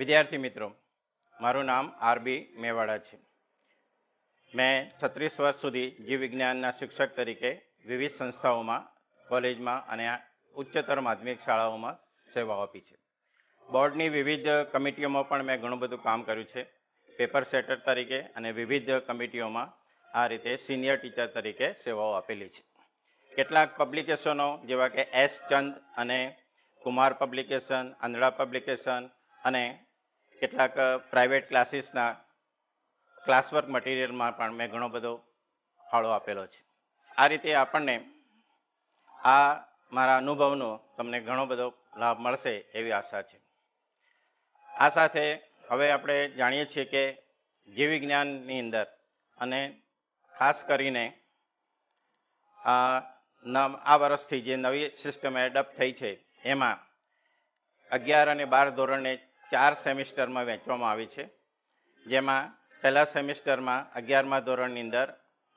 વિદ્યાર્થી મિત્રો મારું નામ આરબી મેવાડા છે મેં છત્રીસ વર્ષ સુધી જીવ વિજ્ઞાનના શિક્ષક તરીકે વિવિધ સંસ્થાઓમાં કોલેજમાં અને ઉચ્ચતર માધ્યમિક શાળાઓમાં સેવાઓ આપી છે બોર્ડની વિવિધ કમિટીઓમાં પણ મેં ઘણું બધું કામ કર્યું છે પેપર સેટર તરીકે અને વિવિધ કમિટીઓમાં આ રીતે સિનિયર ટીચર તરીકે સેવાઓ આપેલી છે કેટલાક પબ્લિકેશનો જેવા કે એસ ચંદ અને કુમાર પબ્લિકેશન આંધળા પબ્લિકેશન અને કેટલાક પ્રાઇવેટ ક્લાસીસના ક્લાસવર્ક મટીરિયલમાં પણ મેં ઘણો બધો ફાળો આપેલો છે આ રીતે આપણને આ મારા અનુભવનો તમને ઘણો બધો લાભ મળશે એવી આશા છે આ સાથે હવે આપણે જાણીએ છીએ કે જીવ વિજ્ઞાનની અંદર અને ખાસ કરીને આ વર્ષથી જે નવી સિસ્ટમ એડપ્ટ થઈ છે એમાં અગિયાર અને બાર ધોરણને ચાર સેમિસ્ટરમાં વહેંચવામાં આવી છે જેમાં પહેલા સેમિસ્ટરમાં અગિયારમા ધોરણની અંદર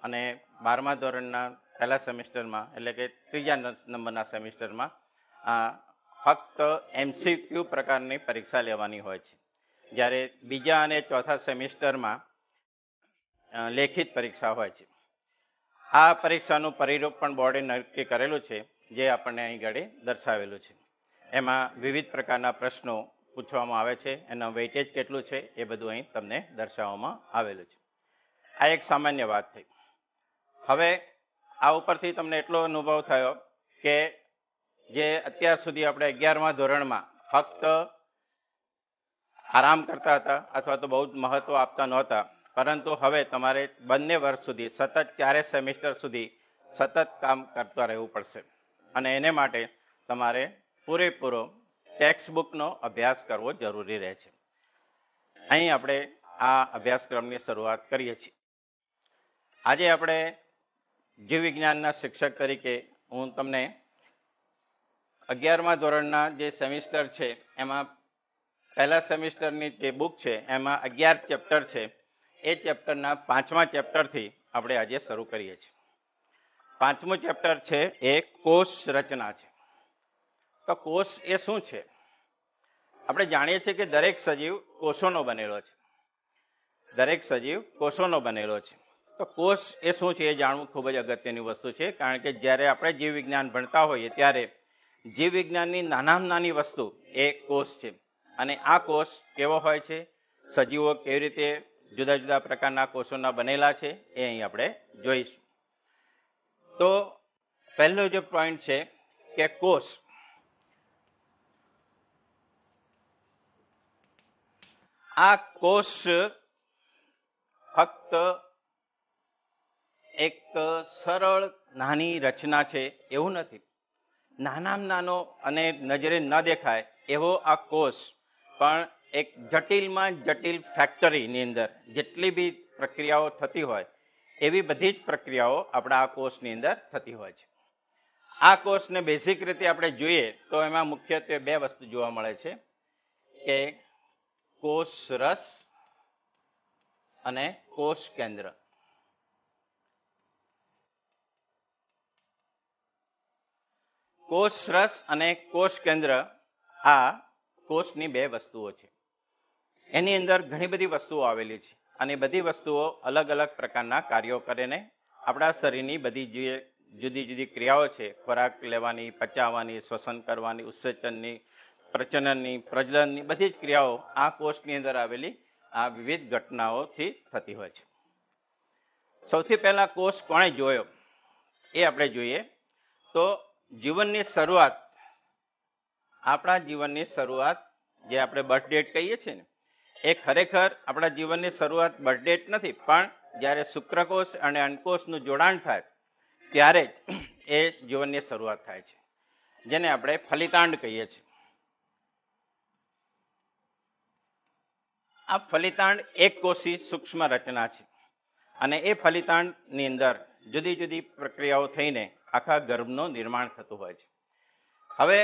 અને બારમા ધોરણના પહેલા સેમિસ્ટરમાં એટલે કે ત્રીજા નંબરના સેમિસ્ટરમાં ફક્ત એમસીક્યુ પ્રકારની પરીક્ષા લેવાની હોય છે જ્યારે બીજા અને ચોથા સેમિસ્ટરમાં લેખિત પરીક્ષા હોય છે આ પરીક્ષાનું પરિરૂપ પણ બોર્ડે નક્કી કરેલું છે જે આપણને અહીં આગળ દર્શાવેલું છે એમાં વિવિધ પ્રકારના પ્રશ્નો પૂછવામાં આવે છે એના વેઇટેજ કેટલું છે એ બધું અહીં તમને દર્શાવવામાં આવેલું છે આ એક સામાન્ય વાત થઈ હવે આ ઉપરથી તમને એટલો અનુભવ થયો કે જે અત્યાર સુધી આપણે અગિયારમા ધોરણમાં ફક્ત આરામ કરતા હતા અથવા તો બહુ જ મહત્ત્વ આપતા નહોતા પરંતુ હવે તમારે બંને વર્ષ સુધી સતત ચારે સેમિસ્ટર સુધી સતત કામ કરતા રહેવું પડશે અને એને માટે તમારે પૂરેપૂરો બુકનો અભ્યાસ કરવો જરૂરી રહે છે અહીં આપણે આ અભ્યાસક્રમની શરૂઆત કરીએ છીએ આજે આપણે જીવ શિક્ષક તરીકે હું તમને અગિયારમા ધોરણના જે સેમિસ્ટર છે એમાં પહેલા સેમિસ્ટરની જે બુક છે એમાં અગિયાર ચેપ્ટર છે એ ચેપ્ટરના પાંચમા ચેપ્ટરથી આપણે આજે શરૂ કરીએ છીએ પાંચમું ચેપ્ટર છે એ કોષ રચના છે તો કોષ એ શું છે આપણે જાણીએ છીએ કે દરેક સજીવ કોષોનો બનેલો છે દરેક સજીવ કોષોનો બનેલો છે તો કોષ એ શું છે એ જાણવું ખૂબ જ અગત્યની વસ્તુ છે કારણ કે જ્યારે આપણે જીવવિજ્ઞાન ભણતા હોઈએ ત્યારે જીવ વિજ્ઞાનની નાનામાં નાની વસ્તુ એ કોષ છે અને આ કોષ કેવો હોય છે સજીવો કેવી રીતે જુદા જુદા પ્રકારના કોષોના બનેલા છે એ અહીં આપણે જોઈશું તો પહેલો જે પોઈન્ટ છે કે કોષ આ કોષ ફક્ત એક સરળ નાની રચના છે એવું નથી નાનામાં નાનો અને નજરે ન દેખાય એવો આ કોષ પણ એક જટિલમાં જટિલ ફેક્ટરીની અંદર જેટલી બી પ્રક્રિયાઓ થતી હોય એવી બધી જ પ્રક્રિયાઓ આપણા આ કોષની અંદર થતી હોય છે આ કોષને બેઝિક રીતે આપણે જોઈએ તો એમાં મુખ્યત્વે બે વસ્તુ જોવા મળે છે કે કોષ રસ અને કોષ કેન્દ્ર કોષ રસ અને કોષ કેન્દ્ર આ કોષની બે વસ્તુઓ છે એની અંદર ઘણી બધી વસ્તુઓ આવેલી છે અને બધી વસ્તુઓ અલગ અલગ પ્રકારના કાર્યો કરીને આપણા શરીરની બધી જે જુદી જુદી ક્રિયાઓ છે ખોરાક લેવાની પચાવવાની શ્વસન કરવાની ઉત્સેચનની પ્રચનનની પ્રજલનની બધી જ ક્રિયાઓ આ કોષની અંદર આવેલી આ વિવિધ ઘટનાઓથી થતી હોય છે સૌથી પહેલાં કોષ કોણે જોયો એ આપણે જોઈએ તો જીવનની શરૂઆત આપણા જીવનની શરૂઆત જે આપણે બર્થ ડેટ કહીએ છીએ ને એ ખરેખર આપણા જીવનની શરૂઆત બર્થ ડેટ નથી પણ જ્યારે શુક્રકોષ અને અંડકોષનું જોડાણ થાય ત્યારે જ એ જીવનની શરૂઆત થાય છે જેને આપણે ફલિતાંડ કહીએ છીએ આ ફલિતાંડ એક કોષી સૂક્ષ્મ રચના છે અને એ ફલિતાંડની અંદર જુદી જુદી પ્રક્રિયાઓ થઈને આખા ગર્ભનું નિર્માણ થતું હોય છે હવે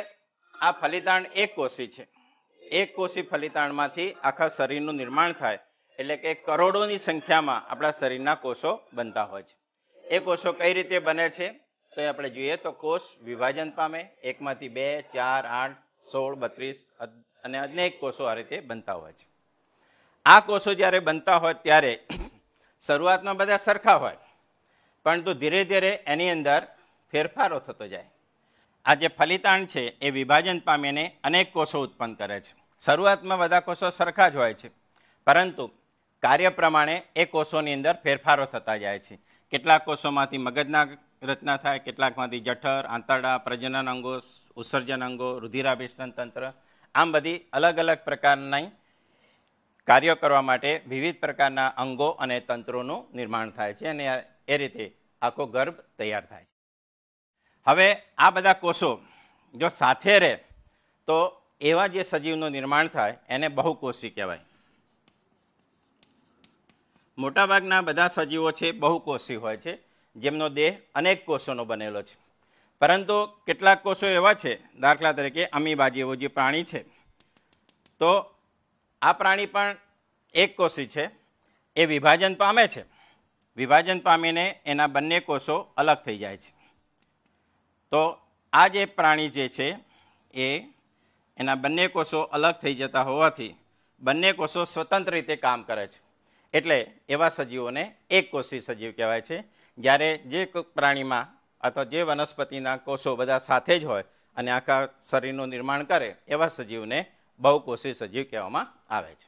આ ફલિતાંડ એક કોષી છે એક કોષી ફલિતાંડમાંથી આખા શરીરનું નિર્માણ થાય એટલે કે કરોડોની સંખ્યામાં આપણા શરીરના કોષો બનતા હોય છે એ કોષો કઈ રીતે બને છે તો એ આપણે જોઈએ તો કોષ વિભાજન પામે એકમાંથી બે ચાર આઠ સોળ બત્રીસ અને અનેક કોષો આ રીતે બનતા હોય છે આ કોષો જ્યારે બનતા હોય ત્યારે શરૂઆતમાં બધા સરખા હોય પરંતુ ધીરે ધીરે એની અંદર ફેરફારો થતો જાય આ જે ફલિતાણ છે એ વિભાજન પામીને અનેક કોષો ઉત્પન્ન કરે છે શરૂઆતમાં બધા કોષો સરખા જ હોય છે પરંતુ કાર્ય પ્રમાણે એ કોષોની અંદર ફેરફારો થતા જાય છે કેટલાક કોષોમાંથી મગજના રચના થાય કેટલાકમાંથી જઠર આંતરડા પ્રજનન અંગો ઉત્સર્જન અંગો રુધિરાભિષ્ટન તંત્ર આમ બધી અલગ અલગ પ્રકારની કાર્ય કરવા માટે વિવિધ પ્રકારના અંગો અને તંત્રોનું નિર્માણ થાય છે અને એ રીતે આખો ગર્ભ તૈયાર થાય છે હવે આ બધા કોષો જો સાથે રહે તો એવા જે સજીવનું નિર્માણ થાય એને બહુકોષી કહેવાય મોટાભાગના બધા સજીવો છે બહુકોષી હોય છે જેમનો દેહ અનેક કોષોનો બનેલો છે પરંતુ કેટલાક કોષો એવા છે દાખલા તરીકે અમીબા જેવો જે પ્રાણી છે તો આ પ્રાણી પણ એક કોષી છે એ વિભાજન પામે છે વિભાજન પામીને એના બંને કોષો અલગ થઈ જાય છે તો આ જે પ્રાણી જે છે એ એના બંને કોષો અલગ થઈ જતા હોવાથી બંને કોષો સ્વતંત્ર રીતે કામ કરે છે એટલે એવા સજીવોને એક કોષી સજીવ કહેવાય છે જ્યારે જે પ્રાણીમાં અથવા જે વનસ્પતિના કોષો બધા સાથે જ હોય અને આખા શરીરનું નિર્માણ કરે એવા સજીવને બહુકોષી સજીવ કહેવામાં આવે છે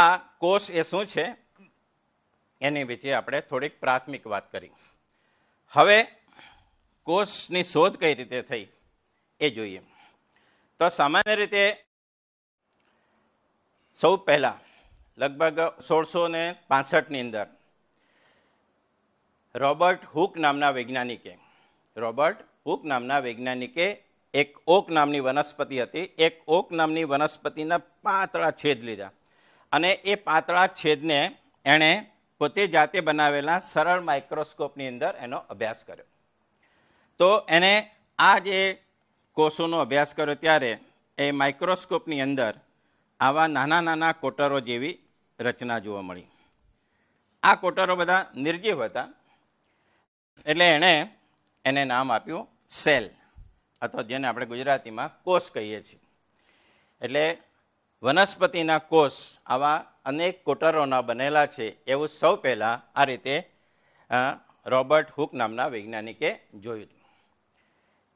આ કોષ એ શું છે એની વિશે આપણે થોડીક પ્રાથમિક વાત કરી હવે કોષની શોધ કઈ રીતે થઈ એ જોઈએ તો સામાન્ય રીતે સૌ પહેલાં લગભગ સોળસો ને પાસઠની અંદર રોબર્ટ હુક નામના વૈજ્ઞાનિકે રોબર્ટ હુક નામના વૈજ્ઞાનિકે એક ઓક નામની વનસ્પતિ હતી એક ઓક નામની વનસ્પતિના પાતળા છેદ લીધા અને એ પાતળા છેદને એણે પોતે જાતે બનાવેલા સરળ માઇક્રોસ્કોપની અંદર એનો અભ્યાસ કર્યો તો એણે આ જે કોષોનો અભ્યાસ કર્યો ત્યારે એ માઇક્રોસ્કોપની અંદર આવા નાના નાના કોટરો જેવી રચના જોવા મળી આ કોટરો બધા નિર્જીવ હતા એટલે એણે એને નામ આપ્યું સેલ અથવા જેને આપણે ગુજરાતીમાં કોષ કહીએ છીએ એટલે વનસ્પતિના કોષ આવા અનેક કોટરોના બનેલા છે એવું સૌ પહેલાં આ રીતે રોબર્ટ હુક નામના વૈજ્ઞાનિકે જોયું હતું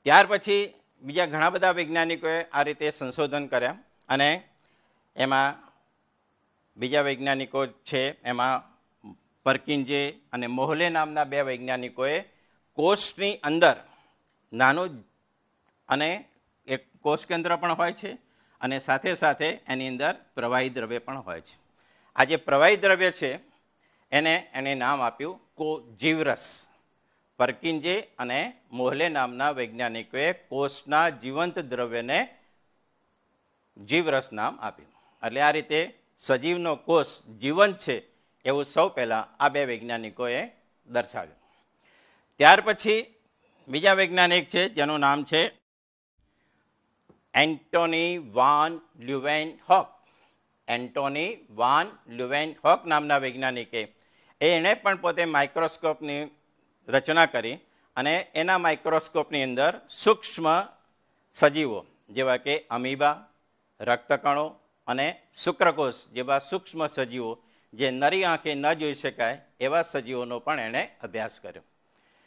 ત્યાર પછી બીજા ઘણા બધા વૈજ્ઞાનિકોએ આ રીતે સંશોધન કર્યા અને એમાં બીજા વૈજ્ઞાનિકો છે એમાં પરકિંજે અને મોહલે નામના બે વૈજ્ઞાનિકોએ કોષની અંદર નાનું અને એક કોષ કેન્દ્ર પણ હોય છે અને સાથે સાથે એની અંદર પ્રવાહી દ્રવ્ય પણ હોય છે આ જે પ્રવાહી દ્રવ્ય છે એને એને નામ આપ્યું કો જીવરસ પરકિન્જે અને મોહલે નામના વૈજ્ઞાનિકોએ કોષના જીવંત દ્રવ્યને જીવરસ નામ આપ્યું એટલે આ રીતે સજીવનો કોષ જીવંત છે એવું સૌ પહેલાં આ બે વૈજ્ઞાનિકોએ દર્શાવ્યું ત્યાર પછી બીજા વૈજ્ઞાનિક છે જેનું નામ છે Antonie van Leeuwenhoek Antonie van Leeuwenhoek નામના વૈજ્ઞાનિકે એણે પણ પોતે માઇક્રોસ્કોપની રચના કરી અને એના માઇક્રોસ્કોપની અંદર સૂક્ષ્મ સજીવો જેવા કે અમીબા રક્તકણો અને શુક્રકોષ જેવા સૂક્ષ્મ સજીવો જે નરી આંખે ન જોઈ શકાય એવા સજીવોનો પણ એણે અભ્યાસ કર્યો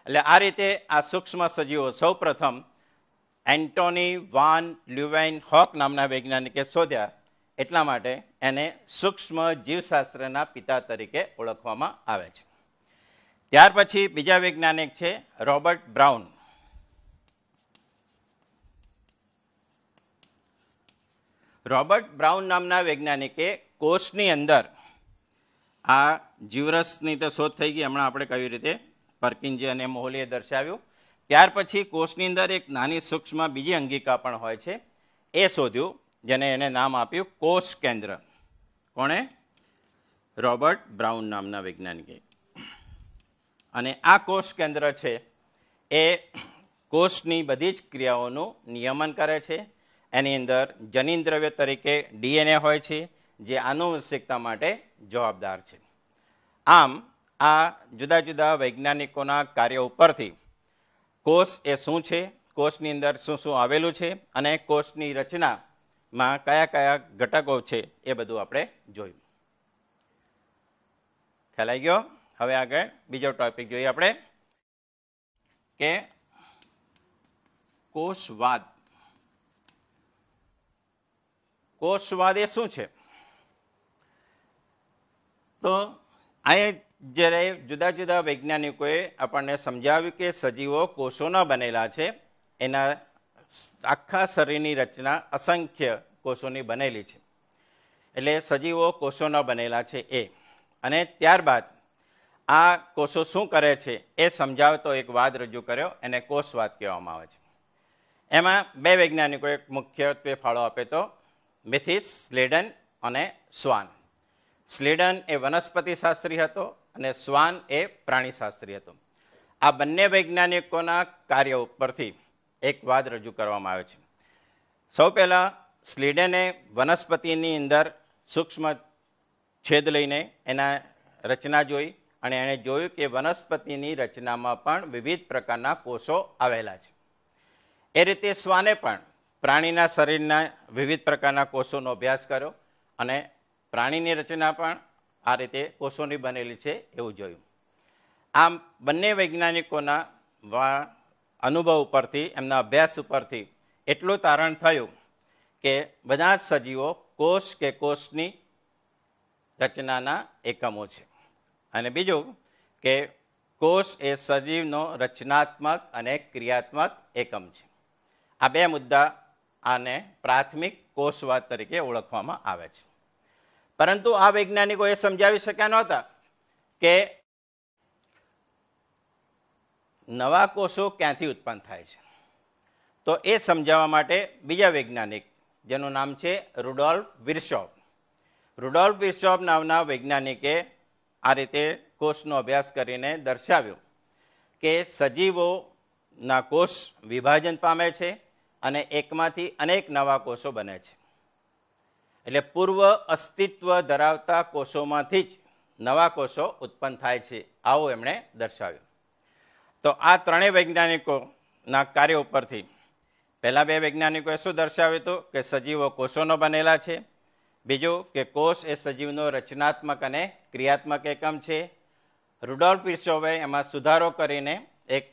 એટલે આ રીતે આ સૂક્ષ્મ સજીવો સૌપ્રથમ એન્ટોની વાન લ્યુવેન હોક નામના વૈજ્ઞાનિકે શોધ્યા એટલા માટે એને સૂક્ષ્મ જીવશાસ્ત્રના પિતા તરીકે ઓળખવામાં આવે છે ત્યાર પછી બીજા વૈજ્ઞાનિક છે રોબર્ટ બ્રાઉન રોબર્ટ બ્રાઉન નામના વૈજ્ઞાનિકે કોષની અંદર આ જીવરસની તો શોધ થઈ ગઈ હમણાં આપણે કઈ રીતે પરકિંજી અને મોહલીએ દર્શાવ્યું ત્યાર પછી કોષની અંદર એક નાની સૂક્ષ્મ બીજી અંગિકા પણ હોય છે એ શોધ્યું જેને એને નામ આપ્યું કોષ કેન્દ્ર કોણે રોબર્ટ બ્રાઉન નામના વૈજ્ઞાનિકે અને આ કોષ કેન્દ્ર છે એ કોષની બધી જ ક્રિયાઓનું નિયમન કરે છે એની અંદર દ્રવ્ય તરીકે ડીએનએ હોય છે જે આનુવંશિકતા માટે જવાબદાર છે આમ આ જુદા જુદા વૈજ્ઞાનિકોના કાર્ય ઉપરથી કોષ એ શું છે કોષની અંદર શું શું આવેલું છે અને કોષની રચનામાં કયા કયા ઘટકો છે એ બધું આપણે જોયું ખ્યાલ આવી ગયો હવે આગળ બીજો ટોપિક જોઈએ આપણે કે કોષવાદ કોષવાદ એ શું છે તો અહીં જ્યારે જુદા જુદા વૈજ્ઞાનિકોએ આપણને સમજાવ્યું કે સજીવો કોષોના બનેલા છે એના આખા શરીરની રચના અસંખ્ય કોષોની બનેલી છે એટલે સજીવો કોષોના બનેલા છે એ અને ત્યારબાદ આ કોષો શું કરે છે એ સમજાવતો એક વાદ રજૂ કર્યો એને કોષવાદ કહેવામાં આવે છે એમાં બે વૈજ્ઞાનિકોએ મુખ્યત્વે ફાળો આપ્યો હતો મિથિસ લેડન અને સ્વાન સ્લેડન એ વનસ્પતિશાસ્ત્રી હતો અને સ્વાન એ પ્રાણીશાસ્ત્રી હતો આ બંને વૈજ્ઞાનિકોના કાર્ય ઉપરથી એક વાદ રજૂ કરવામાં આવે છે સૌ પહેલાં સ્લીડને વનસ્પતિની અંદર સૂક્ષ્મ છેદ લઈને એના રચના જોઈ અને એણે જોયું કે વનસ્પતિની રચનામાં પણ વિવિધ પ્રકારના કોષો આવેલા છે એ રીતે શ્વાને પણ પ્રાણીના શરીરના વિવિધ પ્રકારના કોષોનો અભ્યાસ કર્યો અને પ્રાણીની રચના પણ આ રીતે કોષોની બનેલી છે એવું જોયું આમ બંને વૈજ્ઞાનિકોના અનુભવ ઉપરથી એમના અભ્યાસ ઉપરથી એટલું તારણ થયું કે બધા જ સજીવો કોષ કે કોષની રચનાના એકમો છે અને બીજું કે કોષ એ સજીવનો રચનાત્મક અને ક્રિયાત્મક એકમ છે આ બે મુદ્દા આને પ્રાથમિક કોષવાદ તરીકે ઓળખવામાં આવે છે પરંતુ આ વૈજ્ઞાનિકો એ સમજાવી શક્યા નહોતા કે નવા કોષો ક્યાંથી ઉત્પન્ન થાય છે તો એ સમજાવવા માટે બીજા વૈજ્ઞાનિક જેનું નામ છે રુડોલ્ફ વિરશોપ રુડોલ્ફ વિરશોપ નામના વૈજ્ઞાનિકે આ રીતે કોષનો અભ્યાસ કરીને દર્શાવ્યો કે સજીવોના કોષ વિભાજન પામે છે અને એકમાંથી અનેક નવા કોષો બને છે એટલે પૂર્વ અસ્તિત્વ ધરાવતા કોષોમાંથી જ નવા કોષો ઉત્પન્ન થાય છે આવું એમણે દર્શાવ્યું તો આ ત્રણેય વૈજ્ઞાનિકોના કાર્ય ઉપરથી પહેલાં બે વૈજ્ઞાનિકોએ શું દર્શાવ્યું હતું કે સજીવો કોષોનો બનેલા છે બીજું કે કોષ એ સજીવનો રચનાત્મક અને ક્રિયાત્મક એકમ છે રુડોલ્ફ ઇર્સોવે એમાં સુધારો કરીને એક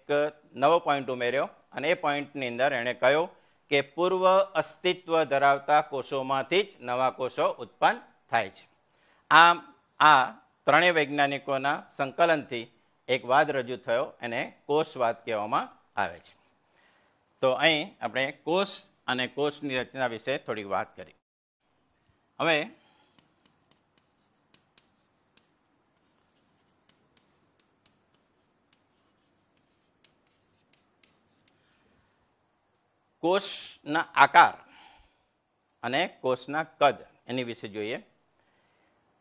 નવો પોઈન્ટ ઉમેર્યો અને એ પોઈન્ટની અંદર એણે કહ્યું કે પૂર્વ અસ્તિત્વ ધરાવતા કોષોમાંથી જ નવા કોષો ઉત્પન્ન થાય છે આમ આ ત્રણેય વૈજ્ઞાનિકોના સંકલનથી એક વાદ રજૂ થયો એને કોષવાદ કહેવામાં આવે છે તો અહીં આપણે કોષ અને કોષની રચના વિશે થોડી વાત કરી હવે કોષના આકાર અને કોષના કદ એની વિશે જોઈએ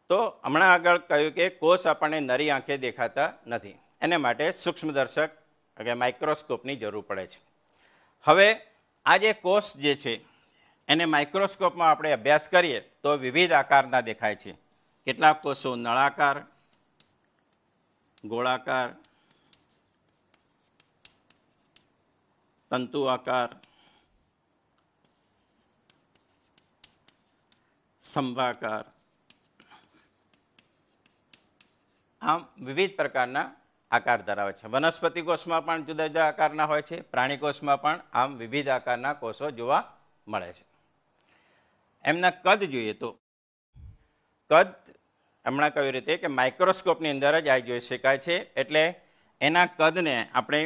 તો હમણાં આગળ કહ્યું કે કોષ આપણને નરી આંખે દેખાતા નથી એને માટે સૂક્ષ્મદર્શક એટલે માઇક્રોસ્કોપની જરૂર પડે છે હવે આ જે કોષ જે છે એને માઇક્રોસ્કોપમાં આપણે અભ્યાસ કરીએ તો વિવિધ આકારના દેખાય છે કેટલાક કોષો નળાકાર ગોળાકાર તંતુ આકાર સંભાકાર આમ વિવિધ પ્રકારના આકાર ધરાવે છે વનસ્પતિ કોષમાં પણ જુદા જુદા આકારના હોય છે પ્રાણી કોષમાં પણ આમ વિવિધ આકારના કોષો જોવા મળે છે એમના કદ જોઈએ તો કદ હમણાં કહ્યું રીતે કે માઇક્રોસ્કોપની અંદર જ આ જોઈ શકાય છે એટલે એના કદને આપણે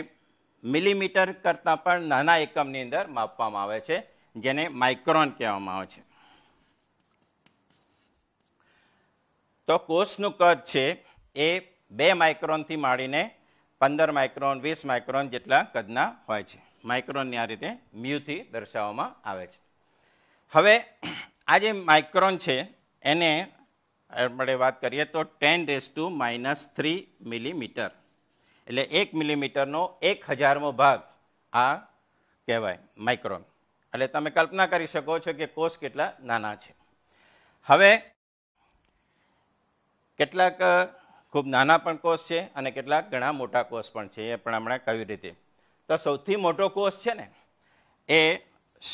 મિલીમીટર કરતાં પણ નાના એકમની અંદર માપવામાં આવે છે જેને માઇક્રોન કહેવામાં આવે છે તો કોષનું કદ છે એ બે માઇક્રોનથી માંડીને પંદર માઇક્રોન વીસ માઇક્રોન જેટલા કદના હોય છે માઇક્રોનને આ રીતે મ્યુથી દર્શાવવામાં આવે છે હવે આ જે માઇક્રોન છે એને આપણે વાત કરીએ તો ten raise to minus three millimetre એટલે એક મિલીમીટરનો એક હજારમો ભાગ આ કહેવાય માઇક્રોન એટલે તમે કલ્પના કરી શકો છો કે કોષ કેટલા નાના છે હવે કેટલાક ખૂબ નાના પણ કોષ છે અને કેટલાક ઘણા મોટા કોષ પણ છે એ પણ હમણાં કઈ રીતે તો સૌથી મોટો કોષ છે ને એ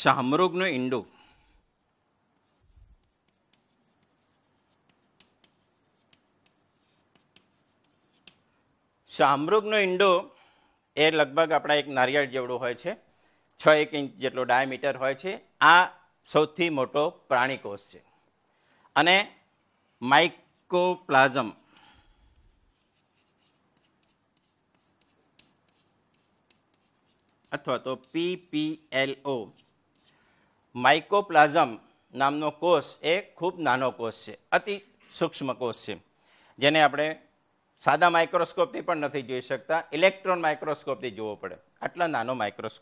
શામૃગનું ઈંડું શામૃગનું ઈંડું એ લગભગ આપણા એક નારિયેળ જેવડું હોય છે છ એક ઇંચ જેટલો ડાયામીટર હોય છે આ સૌથી મોટો પ્રાણી કોષ છે અને માઇક એન્કોપ્લાઝમ અથવા તો પીપીએલઓ માઇકોપ્લાઝમ નામનો કોષ એ ખૂબ નાનો કોષ છે અતિ સૂક્ષ્મ કોષ છે જેને આપણે સાદા માઇક્રોસ્કોપથી પણ નથી જોઈ શકતા ઇલેક્ટ્રોન માઇક્રોસ્કોપથી જોવો પડે આટલા નાનો માઇક્રોસ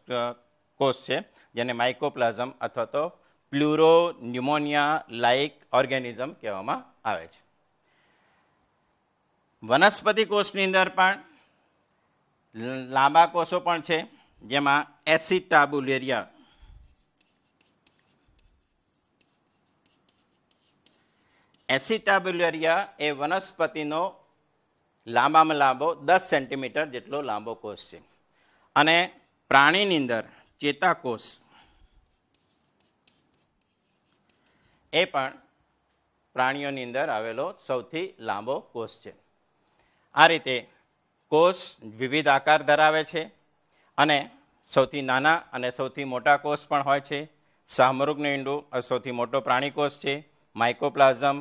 કોષ છે જેને માઇકોપ્લાઝમ અથવા તો પ્લ્યુરો ન્યુમોનિયા લાઇક ઓર્ગેનિઝમ કહેવામાં આવે છે વનસ્પતિ કોષની અંદર પણ લાંબા કોષો પણ છે જેમાં એસિટાબુલેરિયા એસિટાબ્યુલેરિયા એ વનસ્પતિનો લાંબામાં લાંબો દસ સેન્ટીમીટર જેટલો લાંબો કોષ છે અને પ્રાણીની અંદર ચેતાકોષ એ પણ પ્રાણીઓની અંદર આવેલો સૌથી લાંબો કોષ છે આ રીતે કોષ વિવિધ આકાર ધરાવે છે અને સૌથી નાના અને સૌથી મોટા કોષ પણ હોય છે શાહમૃગનું ઈંડું સૌથી મોટો પ્રાણી કોષ છે માઇકોપ્લાઝમ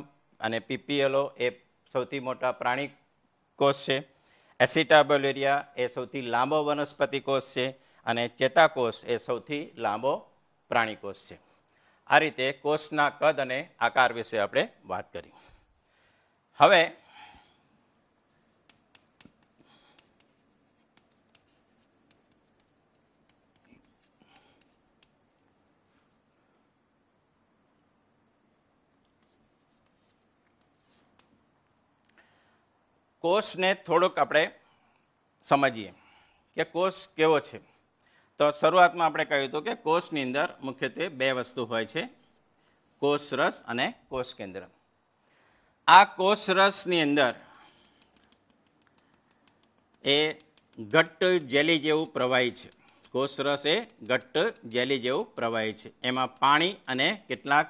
અને પીપીએલઓ એ સૌથી મોટા પ્રાણી કોષ છે એસિટાબોલેરિયા એ સૌથી લાંબો વનસ્પતિ કોષ છે અને ચેતાકોષ એ સૌથી લાંબો પ્રાણી કોષ છે આ રીતે કોષના કદ અને આકાર વિશે આપણે વાત કરી હવે કોષને થોડુંક આપણે સમજીએ કે કોષ કેવો છે તો શરૂઆતમાં આપણે કહ્યું હતું કે કોષની અંદર મુખ્યત્વે બે વસ્તુ હોય છે કોષરસ અને કોષ કેન્દ્ર આ કોષરસની અંદર એ ઘટ્ટ જેલી જેવું પ્રવાહી છે કોષરસ એ ઘટ્ટ જેલી જેવું પ્રવાહી છે એમાં પાણી અને કેટલાક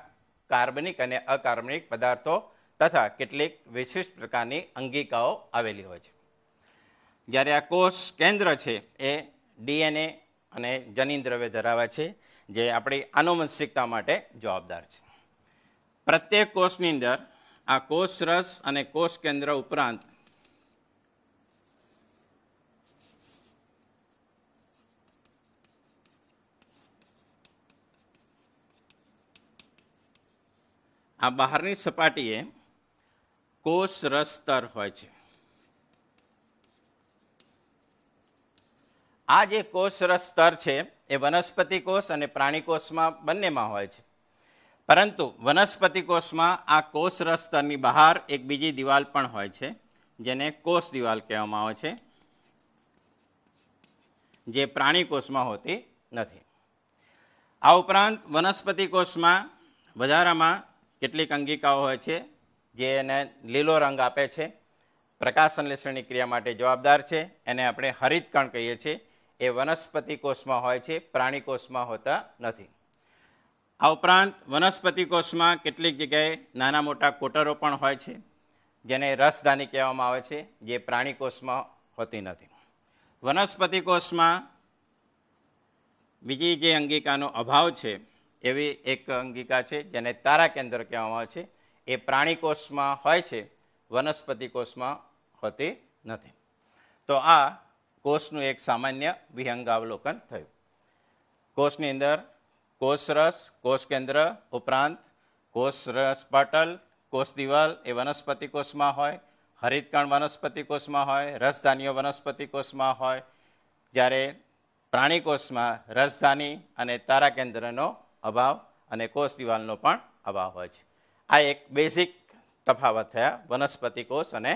કાર્બનિક અને અકાર્બનિક પદાર્થો તથા કેટલીક વિશિષ્ટ પ્રકારની અંગિકાઓ આવેલી હોય છે જ્યારે આ કોષ કેન્દ્ર છે એ ડીએનએ અને દ્રવ્ય ધરાવે છે જે આપણી આનુવંશિકતા માટે જવાબદાર છે પ્રત્યેક કોષની અંદર આ કોષ રસ અને કોષ કેન્દ્ર ઉપરાંત આ બહારની સપાટીએ કોષ રસ્તર હોય છે આ જે કોષરસ સ્તર છે એ વનસ્પતિ કોષ અને પ્રાણી કોષમાં બંનેમાં હોય છે પરંતુ વનસ્પતિ કોષમાં આ કોષરસ સ્તરની બહાર એક બીજી દિવાલ પણ હોય છે જેને કોષ દિવાલ કહેવામાં આવે છે જે પ્રાણી કોષમાં હોતી નથી આ ઉપરાંત વનસ્પતિ કોષમાં વધારામાં કેટલીક અંગિકાઓ હોય છે જે એને લીલો રંગ આપે છે પ્રકાશ સંશ્લેષણની ક્રિયા માટે જવાબદાર છે એને આપણે હરિતકણ કહીએ છીએ એ વનસ્પતિ કોષમાં હોય છે પ્રાણી કોષમાં હોતા નથી આ ઉપરાંત વનસ્પતિ કોષમાં કેટલીક જગ્યાએ નાના મોટા કોટરો પણ હોય છે જેને રસધાની કહેવામાં આવે છે જે પ્રાણી કોષમાં હોતી નથી વનસ્પતિ કોષમાં બીજી જે અંગિકાનો અભાવ છે એવી એક અંગિકા છે જેને તારા કેન્દ્ર કહેવામાં આવે છે એ પ્રાણી કોષમાં હોય છે વનસ્પતિ કોષમાં હોતી નથી તો આ કોષનું એક સામાન્ય વિહંગાવલોકન થયું કોષની અંદર કોષરસ કોષ કેન્દ્ર ઉપરાંત કોષરસ પટલ કોષ દિવાલ એ વનસ્પતિ કોષમાં હોય હરિતકણ વનસ્પતિ કોષમાં હોય રસધાનીઓ વનસ્પતિ કોષમાં હોય જ્યારે પ્રાણી કોષમાં રસધાની અને તારા કેન્દ્રનો અભાવ અને કોષ દિવાલનો પણ અભાવ હોય છે આ એક બેઝિક તફાવત થયા વનસ્પતિ કોષ અને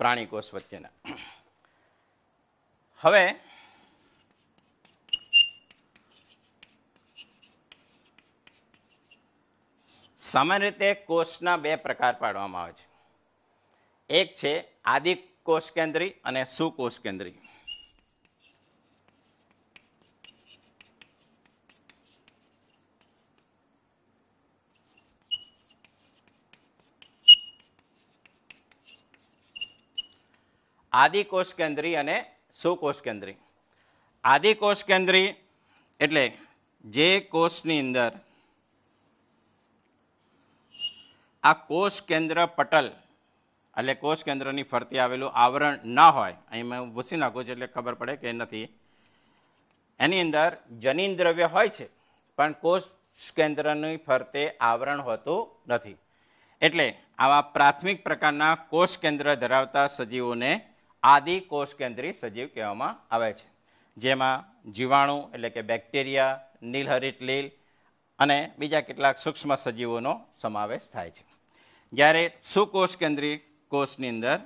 પ્રાણી કોષ વચ્ચેના હવે સામાન્ય રીતે કોષના બે પ્રકાર પાડવામાં આવે છે એક છે આદિ કોષ કેન્દ્રી અને સુકોષ કેન્દ્રી આદિકોષ કેન્દ્રી અને સુકોષ કેન્દ્રી આદિકોષ કેન્દ્રી એટલે જે કોષની અંદર આ કોષ કેન્દ્ર પટલ એટલે કોષ કેન્દ્રની ફરતે આવેલું આવરણ ન હોય અહીં મેં ભૂસી નાખું છું એટલે ખબર પડે કે નથી એની અંદર જનીન દ્રવ્ય હોય છે પણ કોષ કેન્દ્રની ફરતે આવરણ હોતું નથી એટલે આવા પ્રાથમિક પ્રકારના કોષ કેન્દ્ર ધરાવતા સજીવોને આદિ કોષ કોષકેન્દ્રી સજીવ કહેવામાં આવે છે જેમાં જીવાણુ એટલે કે બેક્ટેરિયા નીલહરિત લીલ અને બીજા કેટલાક સૂક્ષ્મ સજીવોનો સમાવેશ થાય છે જ્યારે સુકોષકેન્દ્રી કોષની અંદર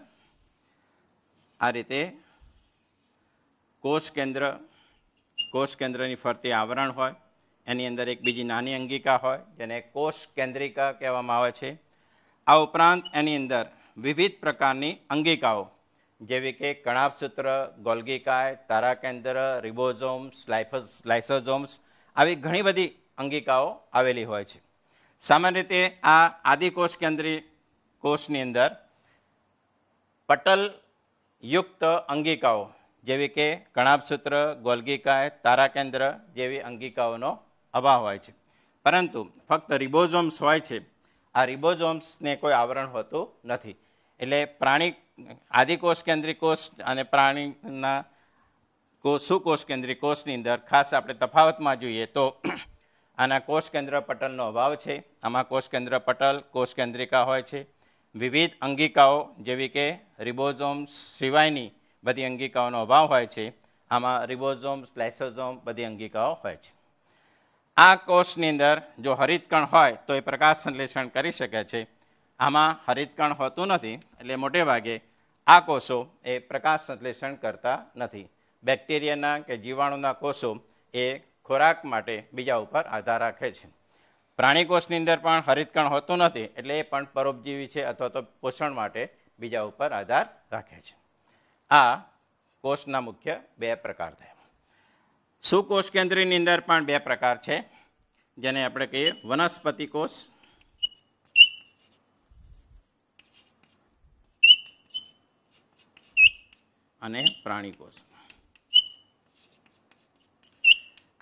આ રીતે કોષ કેન્દ્ર કોષ કેન્દ્રની ફરતી આવરણ હોય એની અંદર એક બીજી નાની અંગિકા હોય જેને કોષ કેન્દ્રિકા કહેવામાં આવે છે આ ઉપરાંત એની અંદર વિવિધ પ્રકારની અંગિકાઓ જેવી કે કણાપસૂત્ર ગોલ્ગીકાય તારાકેન્દ્ર રિબોઝોમ્સ લાઇફસ લાઇસોઝોમ્સ આવી ઘણી બધી અંગિકાઓ આવેલી હોય છે સામાન્ય રીતે આ આદિકોષ કેન્દ્રી કોષની અંદર પટલ યુક્ત અંગિકાઓ જેવી કે કણાભસૂત્ર ગોલ્ગીકાય તારાકેન્દ્ર જેવી અંગિકાઓનો અભાવ હોય છે પરંતુ ફક્ત રિબોઝોમ્સ હોય છે આ રિબોઝોમ્સને કોઈ આવરણ હોતું નથી એટલે પ્રાણી આદિકોષ કેન્દ્રી કોષ અને પ્રાણીના કોષ સુકોષ કેન્દ્રિક કોષની અંદર ખાસ આપણે તફાવતમાં જોઈએ તો આના કોષ કેન્દ્ર પટલનો અભાવ છે આમાં કોષ કેન્દ્ર પટલ કોષ કેન્દ્રિકા હોય છે વિવિધ અંગિકાઓ જેવી કે રિબોઝોમ સિવાયની બધી અંગિકાઓનો અભાવ હોય છે આમાં રિબોઝોમ સ્લાઇસોઝોમ બધી અંગિકાઓ હોય છે આ કોષની અંદર જો હરિતકણ હોય તો એ પ્રકાશ સંશ્લેષણ કરી શકે છે આમાં હરિતકણ હોતું નથી એટલે મોટે ભાગે આ કોષો એ પ્રકાશ સંશ્લેષણ કરતા નથી બેક્ટેરિયાના કે જીવાણુના કોષો એ ખોરાક માટે બીજા ઉપર આધાર રાખે છે પ્રાણી કોષની અંદર પણ હરિતકણ હોતું નથી એટલે એ પણ પરોપજીવી છે અથવા તો પોષણ માટે બીજા ઉપર આધાર રાખે છે આ કોષના મુખ્ય બે પ્રકાર થયા સુકોષ કેન્દ્રની અંદર પણ બે પ્રકાર છે જેને આપણે કહીએ વનસ્પતિ કોષ અને પ્રાણી કોષ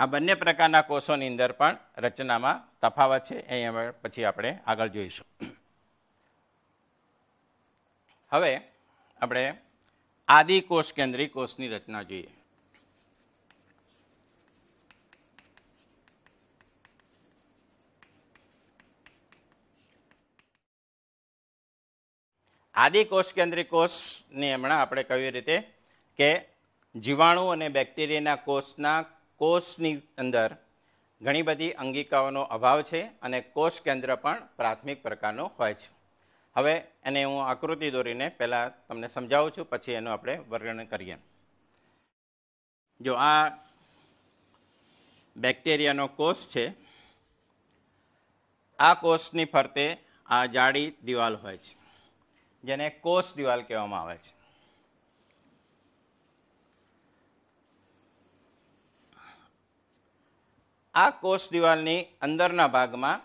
આ બંને પ્રકારના કોષોની અંદર પણ રચનામાં તફાવત છે એ પછી આપણે આગળ જોઈશું હવે આપણે આદિ કોષ કેન્દ્રી કોષની રચના જોઈએ આદિ કોષ કેન્દ્રી કોષની હમણાં આપણે કહ્યું રીતે કે જીવાણુ અને બેક્ટેરિયાના કોષના કોષની અંદર ઘણી બધી અંગિકાઓનો અભાવ છે અને કોષ કેન્દ્ર પણ પ્રાથમિક પ્રકારનો હોય છે હવે એને હું આકૃતિ દોરીને પહેલાં તમને સમજાવું છું પછી એનું આપણે વર્ણન કરીએ જો આ બેક્ટેરિયાનો કોષ છે આ કોષની ફરતે આ જાડી દિવાલ હોય છે જેને કોષ દિવાલ કહેવામાં આવે છે આ કોષ દિવાલની અંદરના ભાગમાં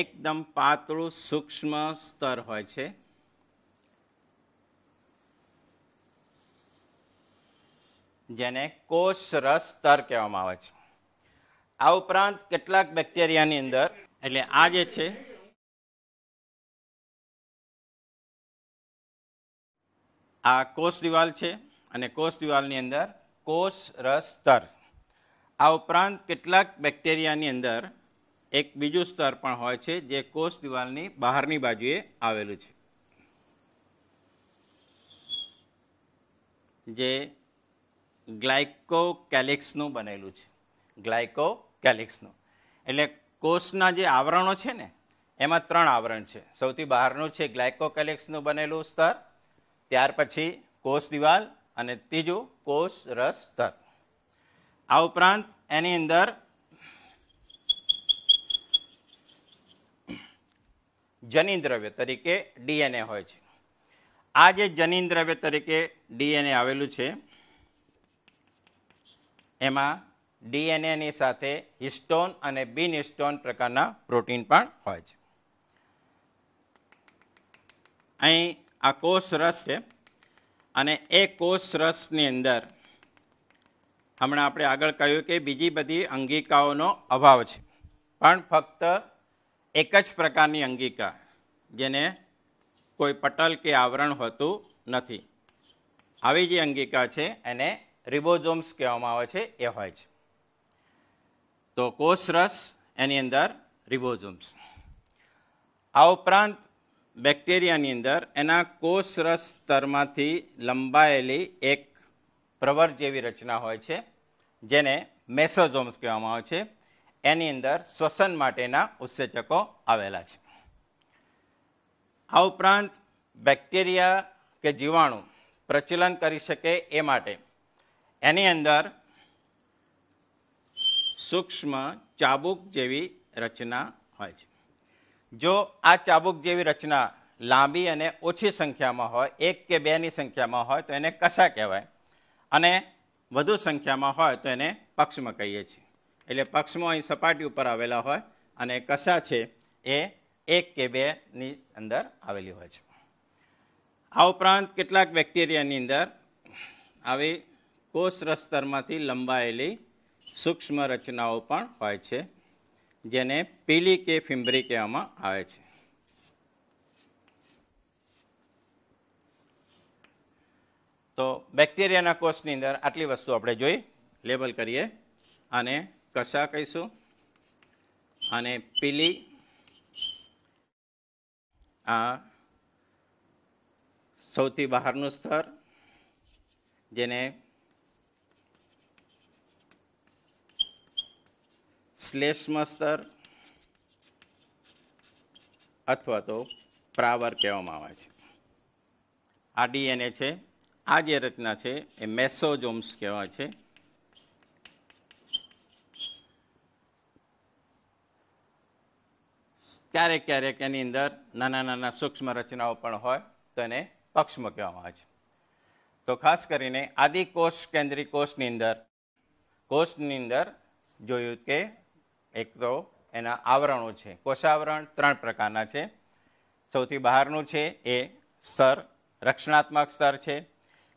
એકદમ પાતળું સૂક્ષ્મ સ્તર હોય છે જેને કોષરસ સ્તર કહેવામાં આવે છે આ ઉપરાંત કેટલાક બેક્ટેરિયાની અંદર એટલે આ જે છે આ કોષ દિવાલ છે અને કોષ દિવાલની અંદર કોષ રસ સ્તર આ ઉપરાંત કેટલાક બેક્ટેરિયાની અંદર એક બીજું સ્તર પણ હોય છે જે કોષ દિવાલની બહારની બાજુએ આવેલું છે જે ગ્લાયકોકેલિક્સનું બનેલું છે ગ્લાયકોકેલિક્સનું એટલે કોષના જે આવરણો છે ને એમાં ત્રણ આવરણ છે સૌથી બહારનું છે ગ્લાયકોકેલિક્સનું બનેલું સ્તર ત્યાર પછી કોષ દિવાલ અને ત્રીજું કોષ રસ સ્તર આ ઉપરાંત એની અંદર જનીન દ્રવ્ય તરીકે ડીએનએ હોય છે આ જે જનીન દ્રવ્ય તરીકે ડીએનએ આવેલું છે એમાં ડીએનએની સાથે હિસ્ટોન અને બિન હિસ્ટોન પ્રકારના પ્રોટીન પણ હોય છે અહીં આ કોષ રસ છે અને એ કોષ રસની અંદર હમણાં આપણે આગળ કહ્યું કે બીજી બધી અંગિકાઓનો અભાવ છે પણ ફક્ત એક જ પ્રકારની અંગિકા જેને કોઈ પટલ કે આવરણ હોતું નથી આવી જે અંગિકા છે એને રિબોઝોમ્સ કહેવામાં આવે છે એ હોય છે તો કોષ રસ એની અંદર રિબોઝોમ્સ આ ઉપરાંત બેક્ટેરિયાની અંદર એના કોષરસ સ્તરમાંથી લંબાયેલી એક પ્રવર જેવી રચના હોય છે જેને મેસોઝોમ્સ કહેવામાં આવે છે એની અંદર શ્વસન માટેના ઉત્સેચકો આવેલા છે આ ઉપરાંત બેક્ટેરિયા કે જીવાણુ પ્રચલન કરી શકે એ માટે એની અંદર સૂક્ષ્મ ચાબુક જેવી રચના હોય છે જો આ ચાબુક જેવી રચના લાંબી અને ઓછી સંખ્યામાં હોય એક કે બેની સંખ્યામાં હોય તો એને કસા કહેવાય અને વધુ સંખ્યામાં હોય તો એને પક્ષમાં કહીએ છીએ એટલે પક્ષમાં અહીં સપાટી ઉપર આવેલા હોય અને કસા છે એ એક કે બેની અંદર આવેલી હોય છે આ ઉપરાંત કેટલાક બેક્ટેરિયાની અંદર આવી કોષ રસ્તરમાંથી લંબાયેલી સૂક્ષ્મ રચનાઓ પણ હોય છે જેને પીલી કે ફિમ્બરી કહેવામાં આવે છે તો બેક્ટેરિયાના કોષની અંદર આટલી વસ્તુ આપણે જોઈ લેબલ કરીએ અને કશા કહીશું અને પીલી આ સૌથી બહારનું સ્તર જેને શ્લેષ્મ સ્તર અથવા તો પ્રાવર કહેવામાં આવે છે આ ડીએનએ છે આ જે રચના છે એ મેસોજોમ્સ કહેવાય છે ક્યારેક ક્યારેક એની અંદર નાના નાના સૂક્ષ્મ રચનાઓ પણ હોય તો એને પક્ષમ કહેવામાં આવે છે તો ખાસ કરીને કોષ કેન્દ્રી કોષની અંદર કોષની અંદર જોયું કે એક તો એના આવરણો છે કોષાવરણ ત્રણ પ્રકારના છે સૌથી બહારનું છે એ સ્તર રક્ષણાત્મક સ્તર છે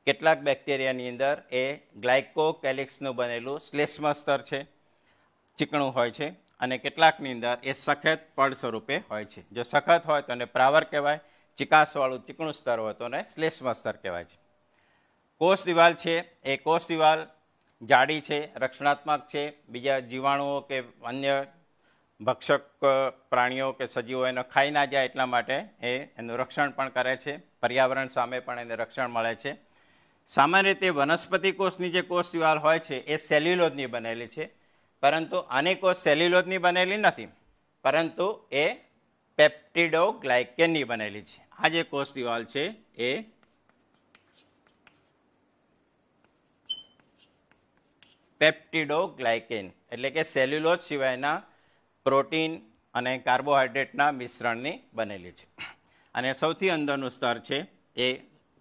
કેટલાક બેક્ટેરિયાની અંદર એ ગ્લાયકોકેલિક્સનું બનેલું શ્લેષ્મ સ્તર છે ચીકણું હોય છે અને કેટલાકની અંદર એ સખત પડ સ્વરૂપે હોય છે જો સખત હોય તો એને પ્રાવર કહેવાય ચિકાસવાળું ચીકણું સ્તર હોય તો એને શ્લેષ્મ સ્તર કહેવાય છે કોષ દિવાલ છે એ કોષ દિવાલ જાડી છે રક્ષણાત્મક છે બીજા જીવાણુઓ કે અન્ય ભક્ષક પ્રાણીઓ કે સજીવો એનો ખાઈ ના જાય એટલા માટે એ એનું રક્ષણ પણ કરે છે પર્યાવરણ સામે પણ એને રક્ષણ મળે છે સામાન્ય રીતે વનસ્પતિ કોષની જે કોષ દિવાલ હોય છે એ સેલ્યુલોજની બનેલી છે પરંતુ આની કોષ સેલ્યુલોજની બનેલી નથી પરંતુ એ ગ્લાયકેનની બનેલી છે આ જે કોષ દિવાલ છે એ પેપ્ટિડોગ્લાયકેન એટલે કે સેલ્યુલોઝ સિવાયના પ્રોટીન અને કાર્બોહાઈડ્રેટના મિશ્રણની બનેલી છે અને સૌથી અંદરનું સ્તર છે એ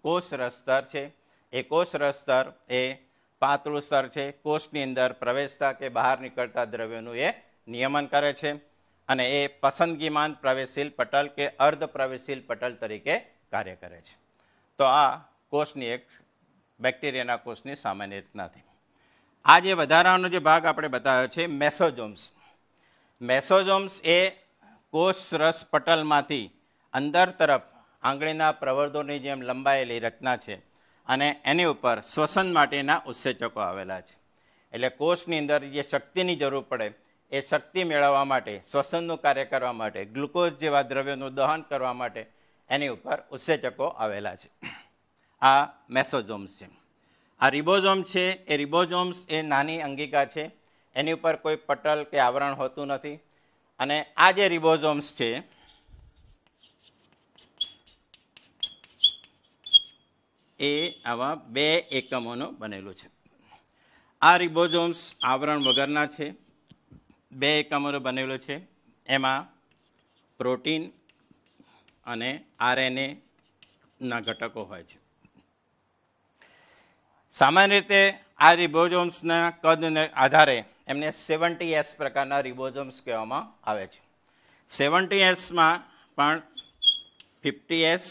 કોષરસ સ્તર છે એ કોષરસ સ્તર એ પાતળું સ્તર છે કોષની અંદર પ્રવેશતા કે બહાર નીકળતા દ્રવ્યોનું એ નિયમન કરે છે અને એ પસંદગીમાન પ્રવેશશીલ પટલ કે અર્ધ પ્રવેશશીલ પટલ તરીકે કાર્ય કરે છે તો આ કોષની એક બેક્ટેરિયાના કોષની સામાન્ય રીત નથી આ જે વધારાનો જે ભાગ આપણે બતાવ્યો છે મેસોઝોમ્સ મેસોઝોમ્સ એ કોષ રસ પટલમાંથી અંદર તરફ આંગળીના પ્રવર્ધોની જેમ લંબાયેલી રચના છે અને એની ઉપર શ્વસન માટેના ઉત્સેચકો આવેલા છે એટલે કોષની અંદર જે શક્તિની જરૂર પડે એ શક્તિ મેળવવા માટે શ્વસનનું કાર્ય કરવા માટે ગ્લુકોઝ જેવા દ્રવ્યોનું દહન કરવા માટે એની ઉપર ઉત્સેચકો આવેલા છે આ મેસોઝોમ્સ છે આ રિબોઝોમ છે એ રિબોઝોમ્સ એ નાની અંગિકા છે એની ઉપર કોઈ પટલ કે આવરણ હોતું નથી અને આ જે રિબોઝોમ્સ છે એ આવા બે એકમોનું બનેલું છે આ રિબોઝોમ્સ આવરણ વગરના છે બે એકમોનું બનેલું છે એમાં પ્રોટીન અને આરએનએના ઘટકો હોય છે સામાન્ય રીતે આ રિબોઝોમ્સના કદને આધારે એમને સેવન્ટી એસ પ્રકારના રિબોઝોમ્સ કહેવામાં આવે છે સેવન્ટી એસમાં પણ ફિફ્ટી એસ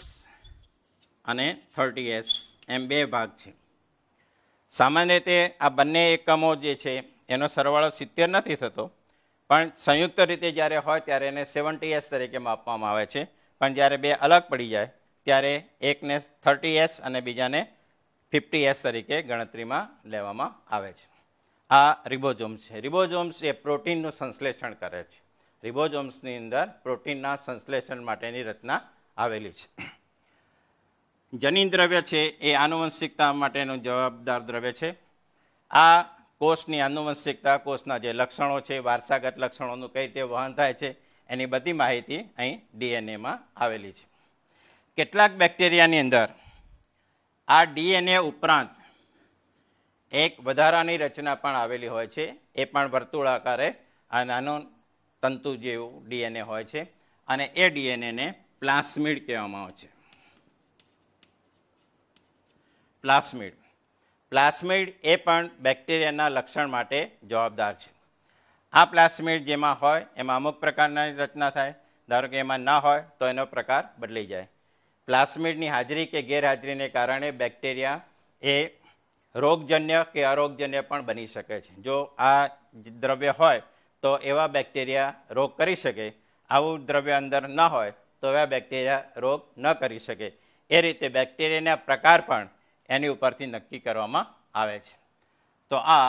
અને થર્ટી એસ એમ બે ભાગ છે સામાન્ય રીતે આ બંને એકમો જે છે એનો સરવાળો સિત્તેર નથી થતો પણ સંયુક્ત રીતે જ્યારે હોય ત્યારે એને સેવન્ટી એસ તરીકે માપવામાં આવે છે પણ જ્યારે બે અલગ પડી જાય ત્યારે એકને થર્ટી એસ અને બીજાને ફિફ્ટી એસ તરીકે ગણતરીમાં લેવામાં આવે છે આ રિબોઝોમ્સ છે રિબોઝોમ્સ એ પ્રોટીનનું સંશ્લેષણ કરે છે રિબોઝોમ્સની અંદર પ્રોટીનના સંશ્લેષણ માટેની રચના આવેલી છે જનીન દ્રવ્ય છે એ આનુવંશિકતા માટેનું જવાબદાર દ્રવ્ય છે આ કોષની આનુવંશિકતા કોષના જે લક્ષણો છે વારસાગત લક્ષણોનું કઈ રીતે વહન થાય છે એની બધી માહિતી અહીં ડીએનએમાં આવેલી છે કેટલાક બેક્ટેરિયાની અંદર આ ડીએનએ ઉપરાંત એક વધારાની રચના પણ આવેલી હોય છે એ પણ વર્તુળાકારે આ નાનો તંતુ જેવું ડીએનએ હોય છે અને એ ડીએનએને પ્લાસ્મિડ કહેવામાં આવે છે પ્લાસ્મિડ પ્લાસ્મિડ એ પણ બેક્ટેરિયાના લક્ષણ માટે જવાબદાર છે આ પ્લાસ્મિડ જેમાં હોય એમાં અમુક પ્રકારની રચના થાય ધારો કે એમાં ના હોય તો એનો પ્રકાર બદલી જાય પ્લાસ્મિડની હાજરી કે ગેરહાજરીને કારણે બેક્ટેરિયા એ રોગજન્ય કે અરોગજન્ય પણ બની શકે છે જો આ દ્રવ્ય હોય તો એવા બેક્ટેરિયા રોગ કરી શકે આવું દ્રવ્ય અંદર ન હોય તો એવા બેક્ટેરિયા રોગ ન કરી શકે એ રીતે બેક્ટેરિયાના પ્રકાર પણ એની ઉપરથી નક્કી કરવામાં આવે છે તો આ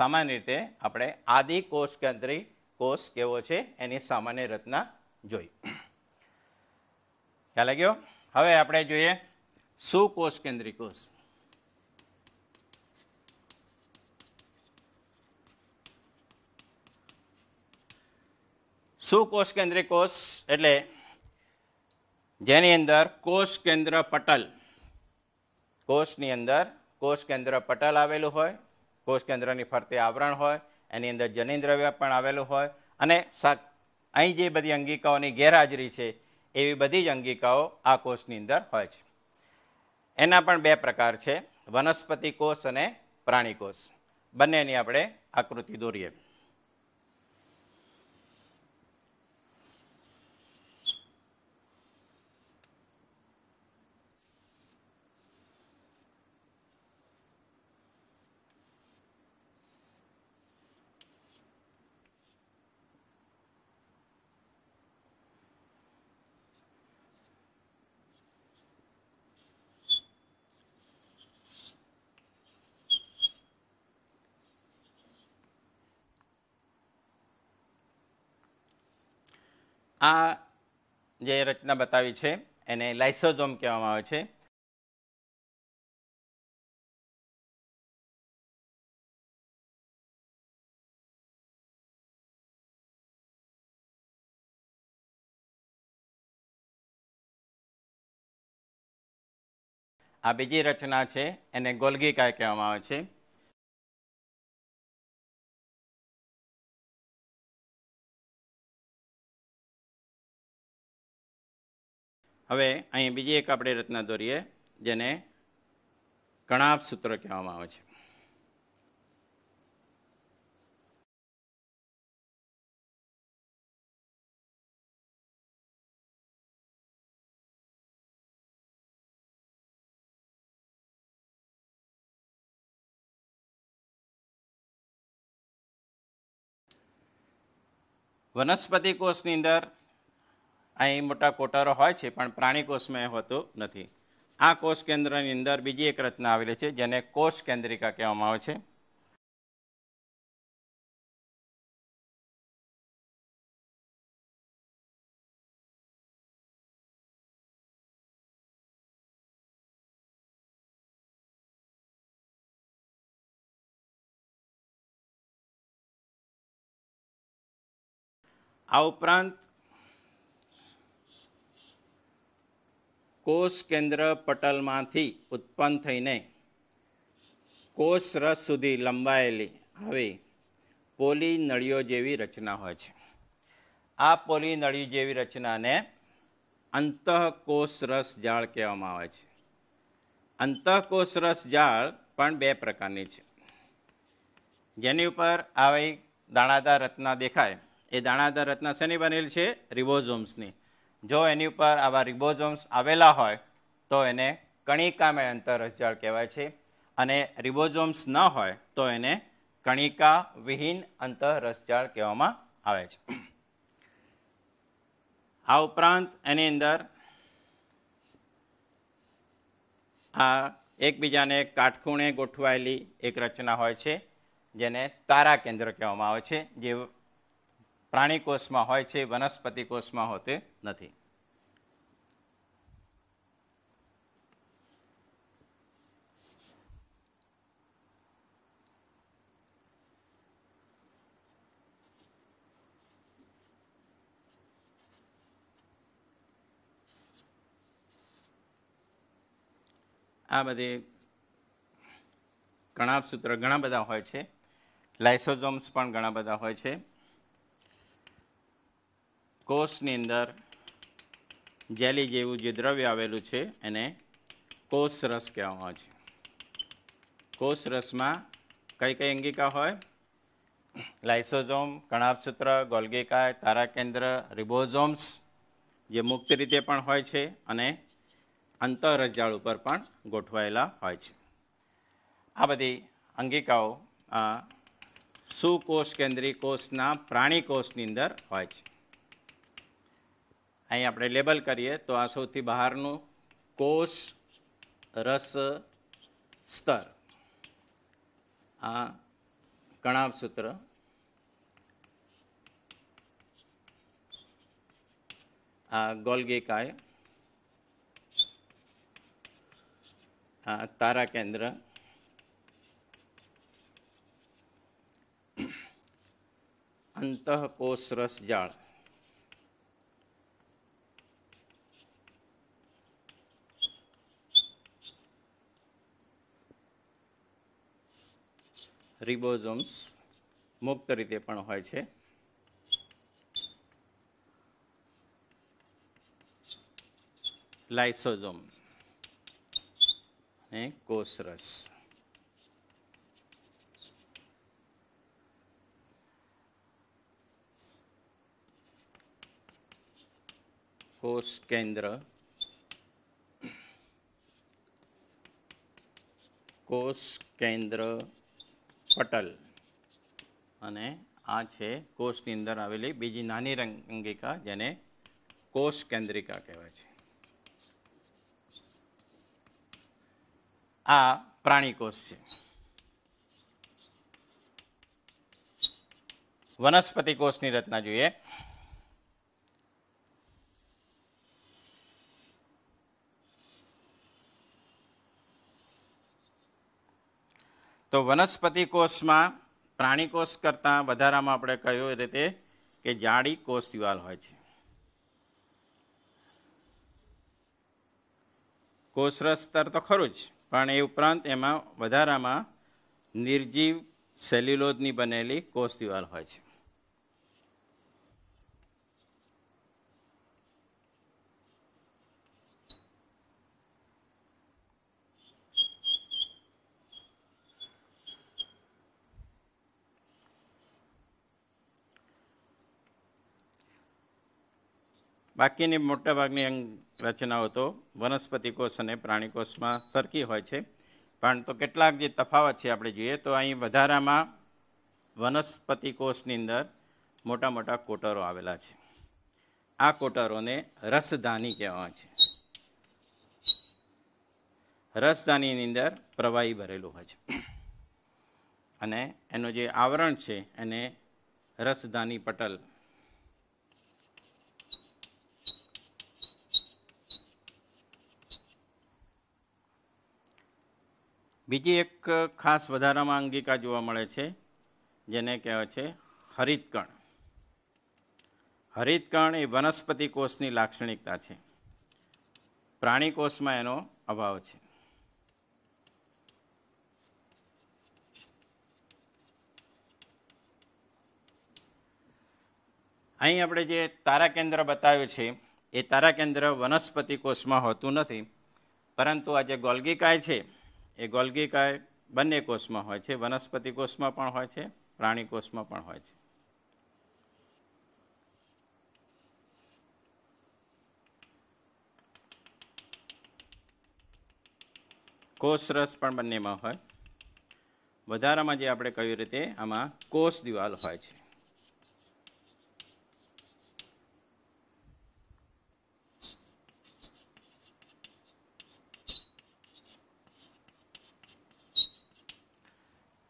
સામાન્ય રીતે આપણે આદિ કોષ કેન્દ્રી કોષ કેવો છે એની સામાન્ય રચના જોઈ ખ્યાલ ગયો હવે આપણે જોઈએ સુકોષ કેન્દ્રી કોષ સુકોષ કેન્દ્રી કોષ એટલે જેની અંદર કોષ કેન્દ્ર પટલ કોષની અંદર કોષ કેન્દ્ર પટલ આવેલું હોય કોષ કેન્દ્રની ફરતે આવરણ હોય એની અંદર જનીન્દ્રવ્ય પણ આવેલું હોય અને અહીં જે બધી અંગિકાઓની ગેરહાજરી છે એવી બધી જ અંગિકાઓ આ કોષની અંદર હોય છે એના પણ બે પ્રકાર છે વનસ્પતિ કોષ અને પ્રાણી કોષ બંનેની આપણે આકૃતિ દોરીએ આ જે રચના બતાવી છે એને લાઇસોઝોમ કહેવામાં આવે છે આ બીજી રચના છે એને ગોલ્ગિકાય કહેવામાં આવે છે હવે અહીં બીજી એક આપણે રચના દોરીએ જેને કણાપ સૂત્ર કહેવામાં આવે છે વનસ્પતિ કોષની અંદર અહીં મોટા કોટારો હોય છે પણ પ્રાણી કોષમાં એ હોતું નથી આ કોષ કેન્દ્રની અંદર બીજી એક રચના આવેલી છે જેને કોષ કેન્દ્રિકા કહેવામાં આવે છે આ ઉપરાંત કોષ કેન્દ્ર પટલમાંથી ઉત્પન્ન થઈને કોષરસ સુધી લંબાયેલી આવી પોલી નળીઓ જેવી રચના હોય છે આ પોલી નળી જેવી રચનાને અંતઃકોષરસ જાળ કહેવામાં આવે છે અંતઃકોષરસ જાળ પણ બે પ્રકારની છે જેની ઉપર આવી દાણાદાર રચના દેખાય એ દાણાદાર રચના શેની બનેલી છે રિબોઝોમ્સની જો એની ઉપર આવા રિબોઝોમ્સ આવેલા હોય તો એને કણિકા મેળંતરસજળ કહેવાય છે અને રિબોઝોમ્સ ન હોય તો એને કણિકા વિહીન અંતરસજળ કહેવામાં આવે છે આ ઉપરાંત એની અંદર આ એકબીજાને કાટખૂણે ગોઠવાયેલી એક રચના હોય છે જેને તારા કેન્દ્ર કહેવામાં આવે છે જે પ્રાણી કોષમાં હોય છે વનસ્પતિ કોષમાં હોતે નથી આ બધી ઘણા સૂત્ર ઘણા બધા હોય છે લાઇસોઝોમ્સ પણ ઘણા બધા હોય છે કોષની અંદર જેલી જેવું જે દ્રવ્ય આવેલું છે એને કોષ રસ કહેવામાં આવે છે કોષ રસમાં કઈ કઈ અંગિકા હોય લાઇસોઝોમ કણાપસૂત્ર ગોલ્ગેકાય તારાકેન્દ્ર રિબોઝોમ્સ જે મુક્ત રીતે પણ હોય છે અને અંતરજાળ ઉપર પણ ગોઠવાયેલા હોય છે આ બધી અંગિકાઓ સુકોષ કેન્દ્રી કોષના પ્રાણી કોષની અંદર હોય છે અહીં આપણે લેબલ કરીએ તો આ સૌથી બહારનું કોષ રસ સ્તર આ કણાવ સૂત્ર આ ગોલ્ગી કાય આ તારા કેન્દ્ર અંતઃકોષ રસ જાળ રિબોઝોમ્સ મુક્ત રીતે પણ હોય છે લાઇસોઝોમ અને કોષરસ કોષ કેન્દ્ર કોષ કેન્દ્ર પટલ અને આ છે કોષની અંદર આવેલી બીજી નાની રંગિકા જેને કોષ કેન્દ્રિકા કહેવાય છે આ પ્રાણી કોષ છે વનસ્પતિ કોષની રચના જોઈએ તો વનસ્પતિ કોષમાં પ્રાણી કોષ કરતાં વધારામાં આપણે કહ્યું એ રીતે કે જાડી કોષ દિવાલ હોય છે કોષર સ્તર તો ખરું જ પણ એ ઉપરાંત એમાં વધારામાં નિર્જીવ સેલ્યુલોજની બનેલી કોષ દિવાલ હોય છે બાકીની મોટાભાગની અંગ રચનાઓ તો વનસ્પતિ કોષ અને પ્રાણી કોષમાં સરખી હોય છે પણ તો કેટલાક જે તફાવત છે આપણે જોઈએ તો અહીં વધારામાં વનસ્પતિ કોષની અંદર મોટા મોટા કોટરો આવેલા છે આ કોટરોને રસધાની કહેવામાં છે રસધાનીની અંદર પ્રવાહી ભરેલું હોય છે અને એનું જે આવરણ છે એને રસધાની પટલ બીજી એક ખાસ વધારામાં અંગિકા જોવા મળે છે જેને કહેવાય છે હરિતકણ હરિતકણ એ વનસ્પતિ કોષની લાક્ષણિકતા છે પ્રાણી કોષમાં એનો અભાવ છે અહીં આપણે જે તારા કેન્દ્ર બતાવ્યું છે એ તારા કેન્દ્ર વનસ્પતિ કોષમાં હોતું નથી પરંતુ આ જે ગોલ્ગીકાય છે એ ગોલ્ગી બંને કોષમાં હોય છે વનસ્પતિ કોષમાં પણ હોય છે પ્રાણી કોષમાં પણ હોય છે કોષ રસ પણ બંનેમાં હોય વધારામાં જે આપણે કહ્યું રીતે આમાં કોષ દિવાલ હોય છે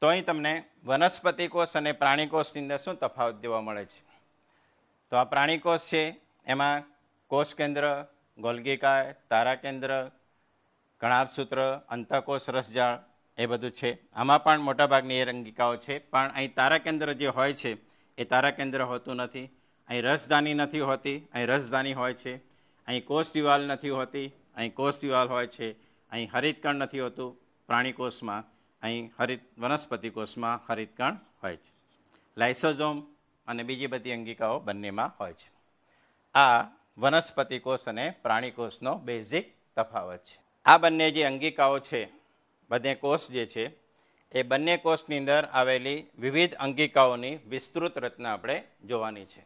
તો અહીં તમને વનસ્પતિ કોષ અને પ્રાણીકોષની અંદર શું તફાવત જોવા મળે છે તો આ પ્રાણીકોષ છે એમાં કોષ કેન્દ્ર ગોલગીકાય તારા કેન્દ્ર કણાભસૂત્ર અંતકોષ રસજાળ એ બધું છે આમાં પણ મોટાભાગની એ રંગિકાઓ છે પણ અહીં તારા કેન્દ્ર જે હોય છે એ તારા કેન્દ્ર હોતું નથી અહીં રસધાની નથી હોતી અહીં રસધાની હોય છે અહીં કોષ દિવાલ નથી હોતી અહીં કોષ દિવાલ હોય છે અહીં હરિતકણ નથી હોતું પ્રાણીકોષમાં અહીં હરિત વનસ્પતિ કોષમાં હરિતકણ હોય છે લાઇસોઝોમ અને બીજી બધી અંગિકાઓ બંનેમાં હોય છે આ વનસ્પતિ કોષ અને પ્રાણી કોષનો બેઝિક તફાવત છે આ બંને જે અંગિકાઓ છે બંને કોષ જે છે એ બંને કોષની અંદર આવેલી વિવિધ અંગિકાઓની વિસ્તૃત રચના આપણે જોવાની છે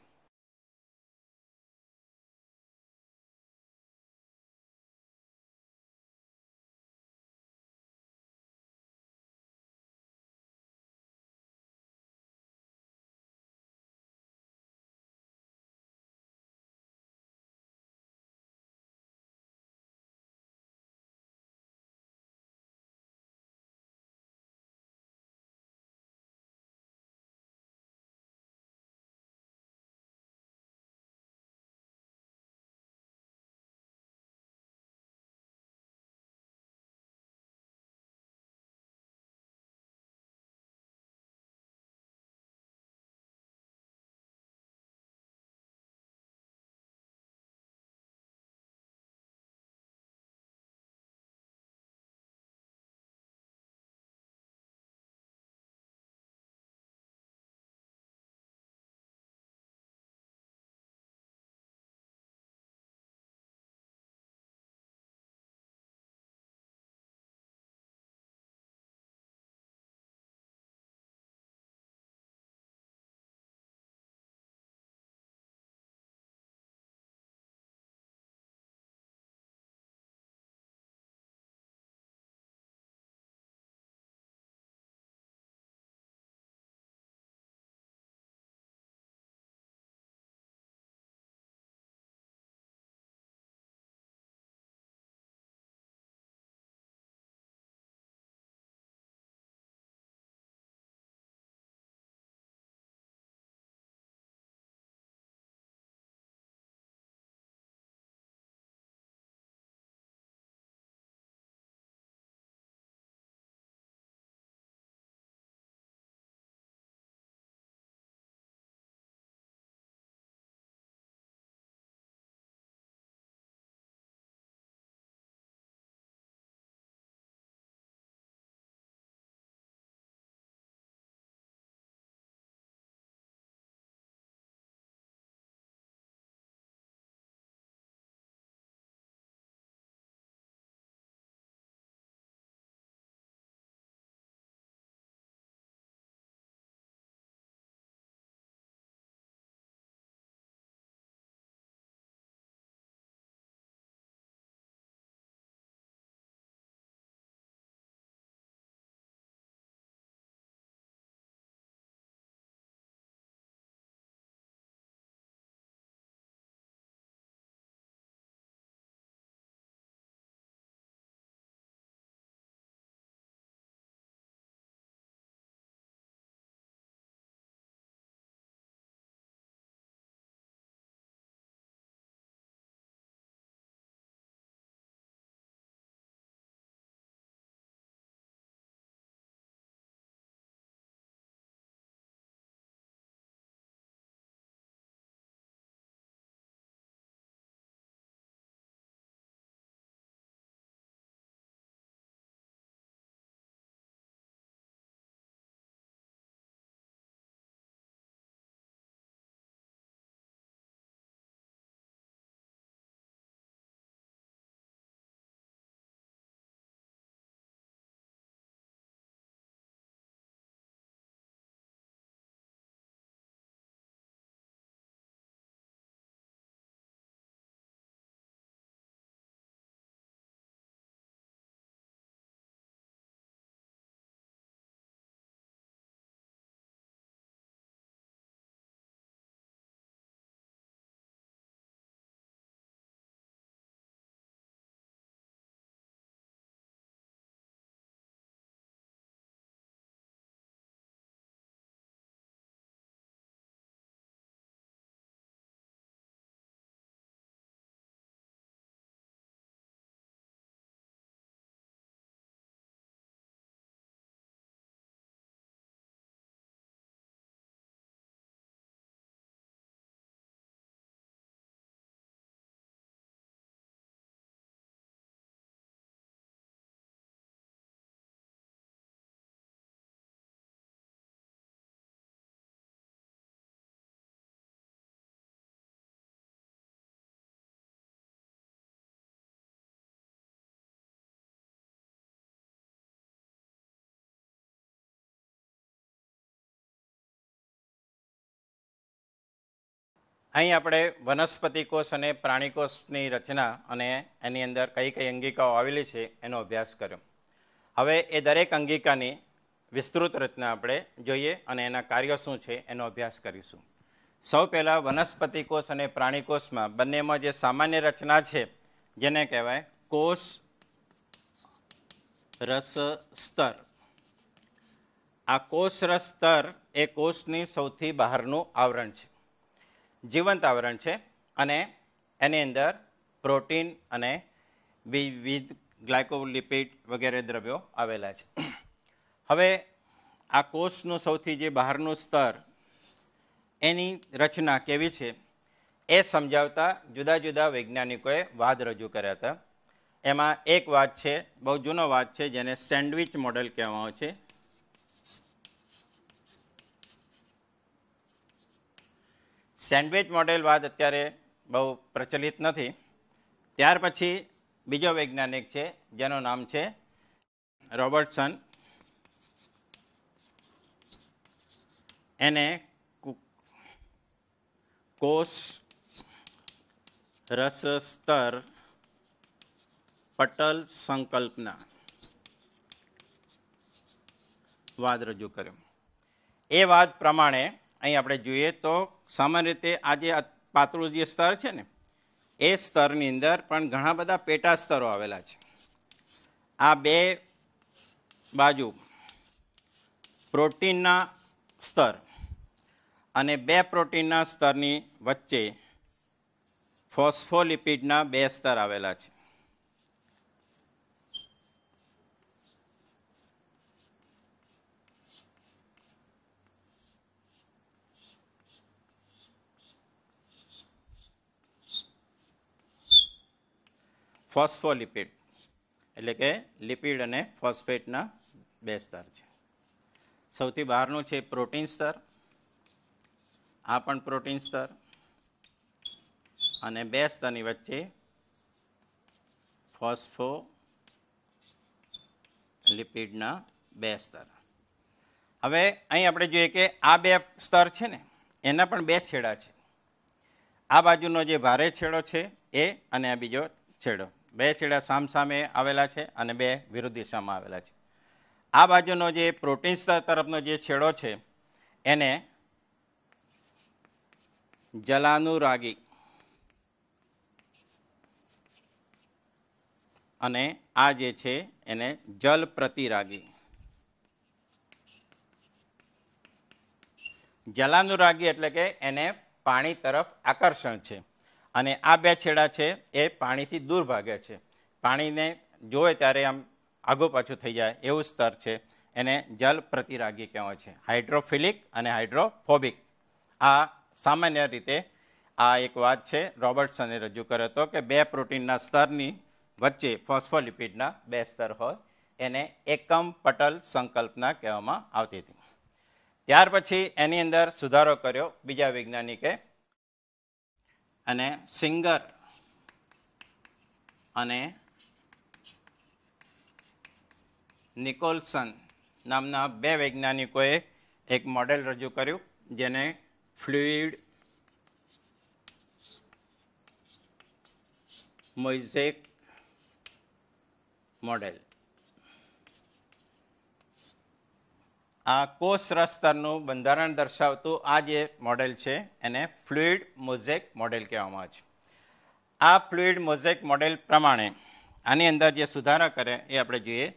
અહીં આપણે વનસ્પતિ કોષ અને પ્રાણીકોષની રચના અને એની અંદર કઈ કઈ અંગિકાઓ આવેલી છે એનો અભ્યાસ કર્યો હવે એ દરેક અંગિકાની વિસ્તૃત રચના આપણે જોઈએ અને એના કાર્યો શું છે એનો અભ્યાસ કરીશું સૌ પહેલાં વનસ્પતિ કોષ અને પ્રાણીકોષમાં બંનેમાં જે સામાન્ય રચના છે જેને કહેવાય કોષ રસ સ્તર આ કોષ રસ સ્તર એ કોષની સૌથી બહારનું આવરણ છે જીવંત આવરણ છે અને એની અંદર પ્રોટીન અને વિવિધ ગ્લાયકોલિપિડ વગેરે દ્રવ્યો આવેલા છે હવે આ કોષનું સૌથી જે બહારનું સ્તર એની રચના કેવી છે એ સમજાવતા જુદા જુદા વૈજ્ઞાનિકોએ વાદ રજૂ કર્યા હતા એમાં એક વાત છે બહુ જૂનો વાત છે જેને સેન્ડવિચ મોડલ કહેવામાં આવે છે સેન્ડવિચ મોડેલ વાદ અત્યારે બહુ પ્રચલિત નથી ત્યાર પછી બીજો વૈજ્ઞાનિક છે જેનું નામ છે રોબર્ટસન એને કોષ રસ સ્તર પટલ સંકલ્પના વાદ રજૂ કર્યો એ વાત પ્રમાણે અહીં આપણે જોઈએ તો સામાન્ય રીતે આજે આ પાતળું જે સ્તર છે ને એ સ્તરની અંદર પણ ઘણા બધા પેટા સ્તરો આવેલા છે આ બે બાજુ પ્રોટીનના સ્તર અને બે પ્રોટીનના સ્તરની વચ્ચે ફોસ્ફોલિપિડના બે સ્તર આવેલા છે ફોસ્ફોલિપિડ એટલે કે લિપિડ અને ફોસ્ફેટના બે સ્તર છે સૌથી બહારનું છે પ્રોટીન સ્તર આ પણ પ્રોટીન સ્તર અને બે સ્તરની વચ્ચે ફોસ્ફો લિપિડના બે સ્તર હવે અહીં આપણે જોઈએ કે આ બે સ્તર છે ને એના પણ બે છેડા છે આ બાજુનો જે ભારે છેડો છે એ અને આ બીજો છેડો બે છેડા સામસામે આવેલા છે અને બે વિરુદ્ધ દિશામાં આવેલા છે આ બાજુનો જે પ્રોટીન્સ તરફનો જે છેડો છે એને જલાનુરાગી અને આ જે છે એને જલ પ્રતિરાગી જલાનુરાગી એટલે કે એને પાણી તરફ આકર્ષણ છે અને આ બે છેડા છે એ પાણીથી દૂર ભાગે છે પાણીને જોવે ત્યારે આમ આગો પાછું થઈ જાય એવું સ્તર છે એને જલ પ્રતિરાગી કહેવાય છે હાઇડ્રોફિલિક અને હાઇડ્રોફોબિક આ સામાન્ય રીતે આ એક વાત છે રોબર્ટસને રજૂ કર્યો હતો કે બે પ્રોટીનના સ્તરની વચ્ચે ફોસ્ફોલિપિડના બે સ્તર હોય એને એકમ પટલ સંકલ્પના કહેવામાં આવતી હતી ત્યાર પછી એની અંદર સુધારો કર્યો બીજા વૈજ્ઞાનિકે અને સિંગર અને નિકોલસન નામના બે વૈજ્ઞાનિકોએ એક મોડેલ રજૂ કર્યું જેને ફ્લુઇડ મોઇઝેક મોડેલ આ કોષ રસ્તરનું બંધારણ દર્શાવતું આ જે મોડેલ છે એને ફ્લુઇડ મોઝેક મોડેલ કહેવામાં આવે છે આ ફ્લુઇડ મોઝેક મોડેલ પ્રમાણે આની અંદર જે સુધારા કરે એ આપણે જોઈએ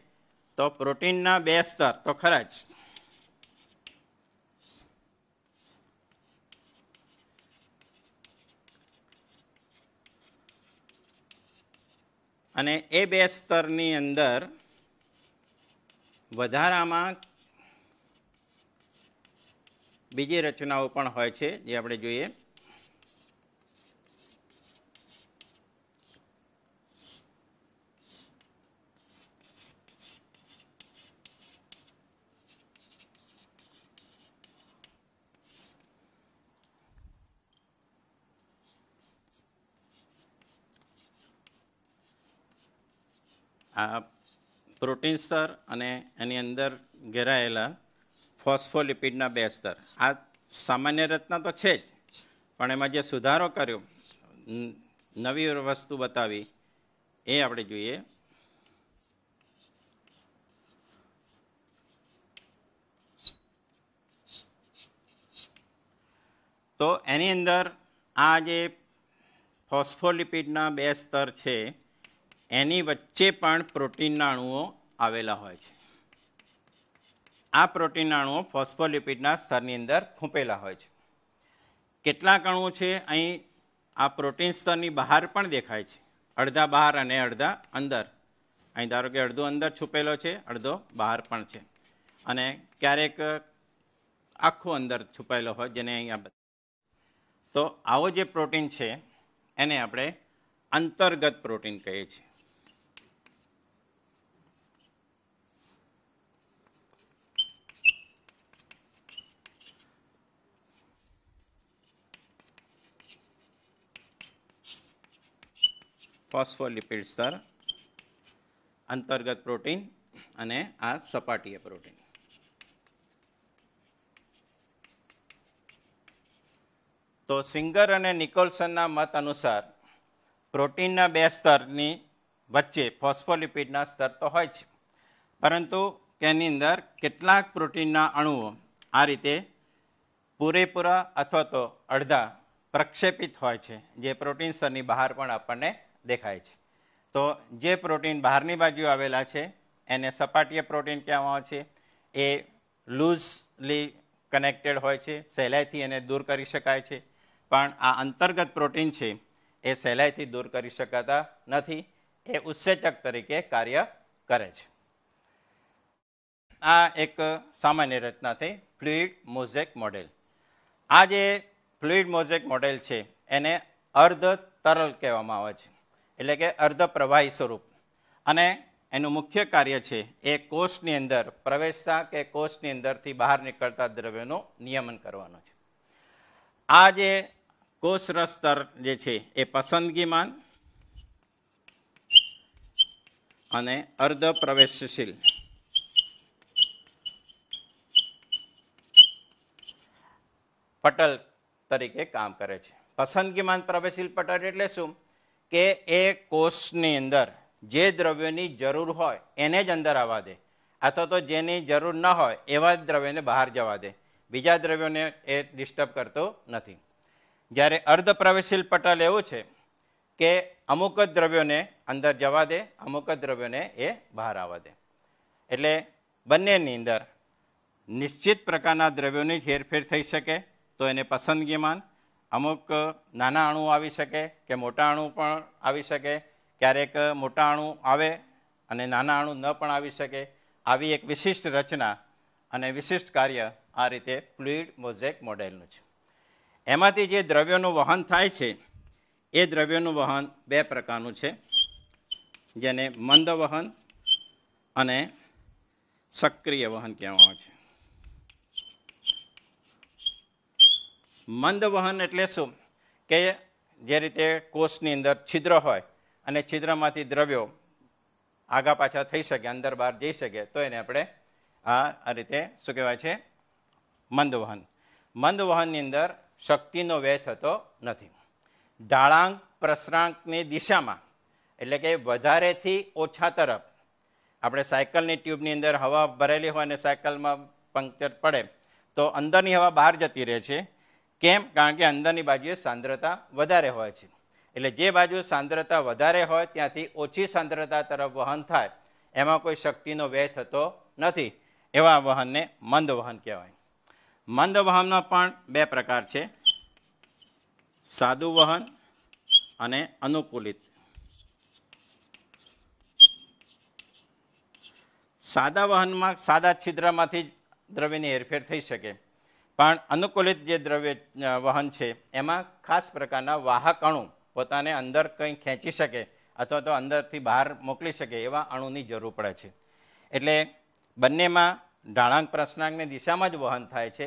તો પ્રોટીનના બે સ્તર તો ખરા જ અને એ બે સ્તરની અંદર વધારામાં બીજી રચનાઓ પણ હોય છે જે આપણે જોઈએ આ પ્રોટીન સ્તર અને એની અંદર ઘેરાયેલા ફોસ્ફોલિપિડના બે સ્તર આ સામાન્ય રચના તો છે જ પણ એમાં જે સુધારો કર્યો નવી વસ્તુ બતાવી એ આપણે જોઈએ તો એની અંદર આ જે ફોસ્ફોલિપિડના બે સ્તર છે એની વચ્ચે પણ પ્રોટીનના અણુઓ આવેલા હોય છે આ પ્રોટીન અણુઓ ફોસ્ફોલિપિડના સ્તરની અંદર ખૂંપેલા હોય છે કેટલાક અણુઓ છે અહીં આ પ્રોટીન સ્તરની બહાર પણ દેખાય છે અડધા બહાર અને અડધા અંદર અહીં ધારો કે અડધો અંદર છુપેલો છે અડધો બહાર પણ છે અને ક્યારેક આખો અંદર છુપાયેલો હોય જેને અહીંયા તો આવો જે પ્રોટીન છે એને આપણે અંતર્ગત પ્રોટીન કહીએ છીએ ફોસ્ફોલિપિડ્સ સ્તર અંતર્ગત પ્રોટીન અને આ સપાટીય પ્રોટીન તો સિંગર અને નિકોલસનના મત અનુસાર પ્રોટીનના બે સ્તરની વચ્ચે ફોસ્ફોલિપિડના સ્તર તો હોય છે પરંતુ તેની અંદર કેટલાક પ્રોટીનના અણુઓ આ રીતે પૂરેપૂરા અથવા તો અડધા પ્રક્ષેપિત હોય છે જે પ્રોટીન સ્તરની બહાર પણ આપણને દેખાય છે તો જે પ્રોટીન બહારની બાજુ આવેલા છે એને સપાટીય પ્રોટીન કહેવામાં આવે છે એ લૂઝલી કનેક્ટેડ હોય છે સહેલાઈથી એને દૂર કરી શકાય છે પણ આ અંતર્ગત પ્રોટીન છે એ સહેલાઈથી દૂર કરી શકાતા નથી એ ઉત્સેચક તરીકે કાર્ય કરે છે આ એક સામાન્ય રચના થઈ ફ્લુઇડ મોઝેક મોડેલ આ જે ફ્લુઇડ મોઝેક મોડેલ છે એને અર્ધ તરલ કહેવામાં આવે છે એટલે કે અર્ધ પ્રવાહી સ્વરૂપ અને એનું મુખ્ય કાર્ય છે એ કોષની અંદર પ્રવેશતા કે કોષની અંદરથી બહાર નીકળતા દ્રવ્યોનું નિયમન કરવાનું છે આ જે કોષરસ સ્તર જે છે એ પસંદગીમાન અને અર્ધ પ્રવેશશીલ પટલ તરીકે કામ કરે છે પસંદગીમાન પ્રવેશશીલ પટલ એટલે શું કે એ કોષની અંદર જે દ્રવ્યની જરૂર હોય એને જ અંદર આવવા દે અથવા તો જેની જરૂર ન હોય એવા જ દ્રવ્યને બહાર જવા દે બીજા દ્રવ્યોને એ ડિસ્ટર્બ કરતો નથી જ્યારે અર્ધ પ્રવેશીલ પટલ એવું છે કે અમુક જ દ્રવ્યોને અંદર જવા દે અમુક જ દ્રવ્યોને એ બહાર આવવા દે એટલે બંનેની અંદર નિશ્ચિત પ્રકારના દ્રવ્યોની હેરફેર થઈ શકે તો એને પસંદગીમાં અમુક નાના અણુ આવી શકે કે મોટા અણુ પણ આવી શકે ક્યારેક મોટા અણુ આવે અને નાના અણુ ન પણ આવી શકે આવી એક વિશિષ્ટ રચના અને વિશિષ્ટ કાર્ય આ રીતે ફ્લુઇડ મોઝેક મોડેલનું છે એમાંથી જે દ્રવ્યોનું વહન થાય છે એ દ્રવ્યોનું વહન બે પ્રકારનું છે જેને મંદ વહન અને સક્રિય વહન કહેવામાં આવે છે મંદવહન એટલે શું કે જે રીતે કોષની અંદર છિદ્ર હોય અને છિદ્રમાંથી દ્રવ્યો આગા પાછા થઈ શકે અંદર બહાર જઈ શકે તો એને આપણે આ આ રીતે શું કહેવાય છે મંદવહન મંદવહનની અંદર શક્તિનો વ્યય થતો નથી ઢાળાંક પ્રસરાંકની દિશામાં એટલે કે વધારેથી ઓછા તરફ આપણે સાયકલની ટ્યુબની અંદર હવા ભરેલી હોય અને સાયકલમાં પંક્ચર પડે તો અંદરની હવા બહાર જતી રહે છે કેમ કારણ કે અંદરની બાજુએ સાંદ્રતા વધારે હોય છે એટલે જે બાજુ સાંદ્રતા વધારે હોય ત્યાંથી ઓછી સાંદ્રતા તરફ વહન થાય એમાં કોઈ શક્તિનો વ્યય થતો નથી એવા વહનને મંદ વહન કહેવાય મંદ વહનનો પણ બે પ્રકાર છે સાદુ વહન અને અનુકૂલિત સાદા વહનમાં સાદા છિદ્રમાંથી જ દ્રવ્યની હેરફેર થઈ શકે પણ અનુકૂલિત જે દ્રવ્ય વહન છે એમાં ખાસ પ્રકારના વાહક અણુ પોતાને અંદર કંઈ ખેંચી શકે અથવા તો અંદરથી બહાર મોકલી શકે એવા અણુની જરૂર પડે છે એટલે બંનેમાં ઢાળાંક પ્રશ્નાંકની દિશામાં જ વહન થાય છે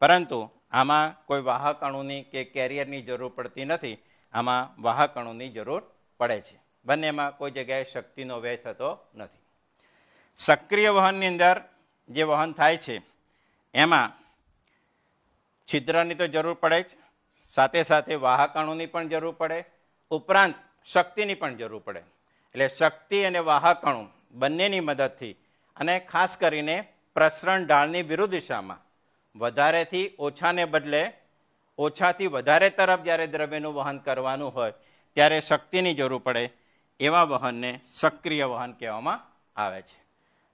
પરંતુ આમાં કોઈ વાહક અણુની કે કેરિયરની જરૂર પડતી નથી આમાં વાહક અણુની જરૂર પડે છે બંનેમાં કોઈ જગ્યાએ શક્તિનો વ્યય થતો નથી સક્રિય વહનની અંદર જે વહન થાય છે એમાં છિદ્રની તો જરૂર પડે જ સાથે સાથે વાહકાણુની પણ જરૂર પડે ઉપરાંત શક્તિની પણ જરૂર પડે એટલે શક્તિ અને વાહકાણું બંનેની મદદથી અને ખાસ કરીને પ્રસરણ ઢાળની વિરુદ્ધ દિશામાં વધારેથી ઓછાને બદલે ઓછાથી વધારે તરફ જ્યારે દ્રવ્યનું વહન કરવાનું હોય ત્યારે શક્તિની જરૂર પડે એવા વહનને સક્રિય વહન કહેવામાં આવે છે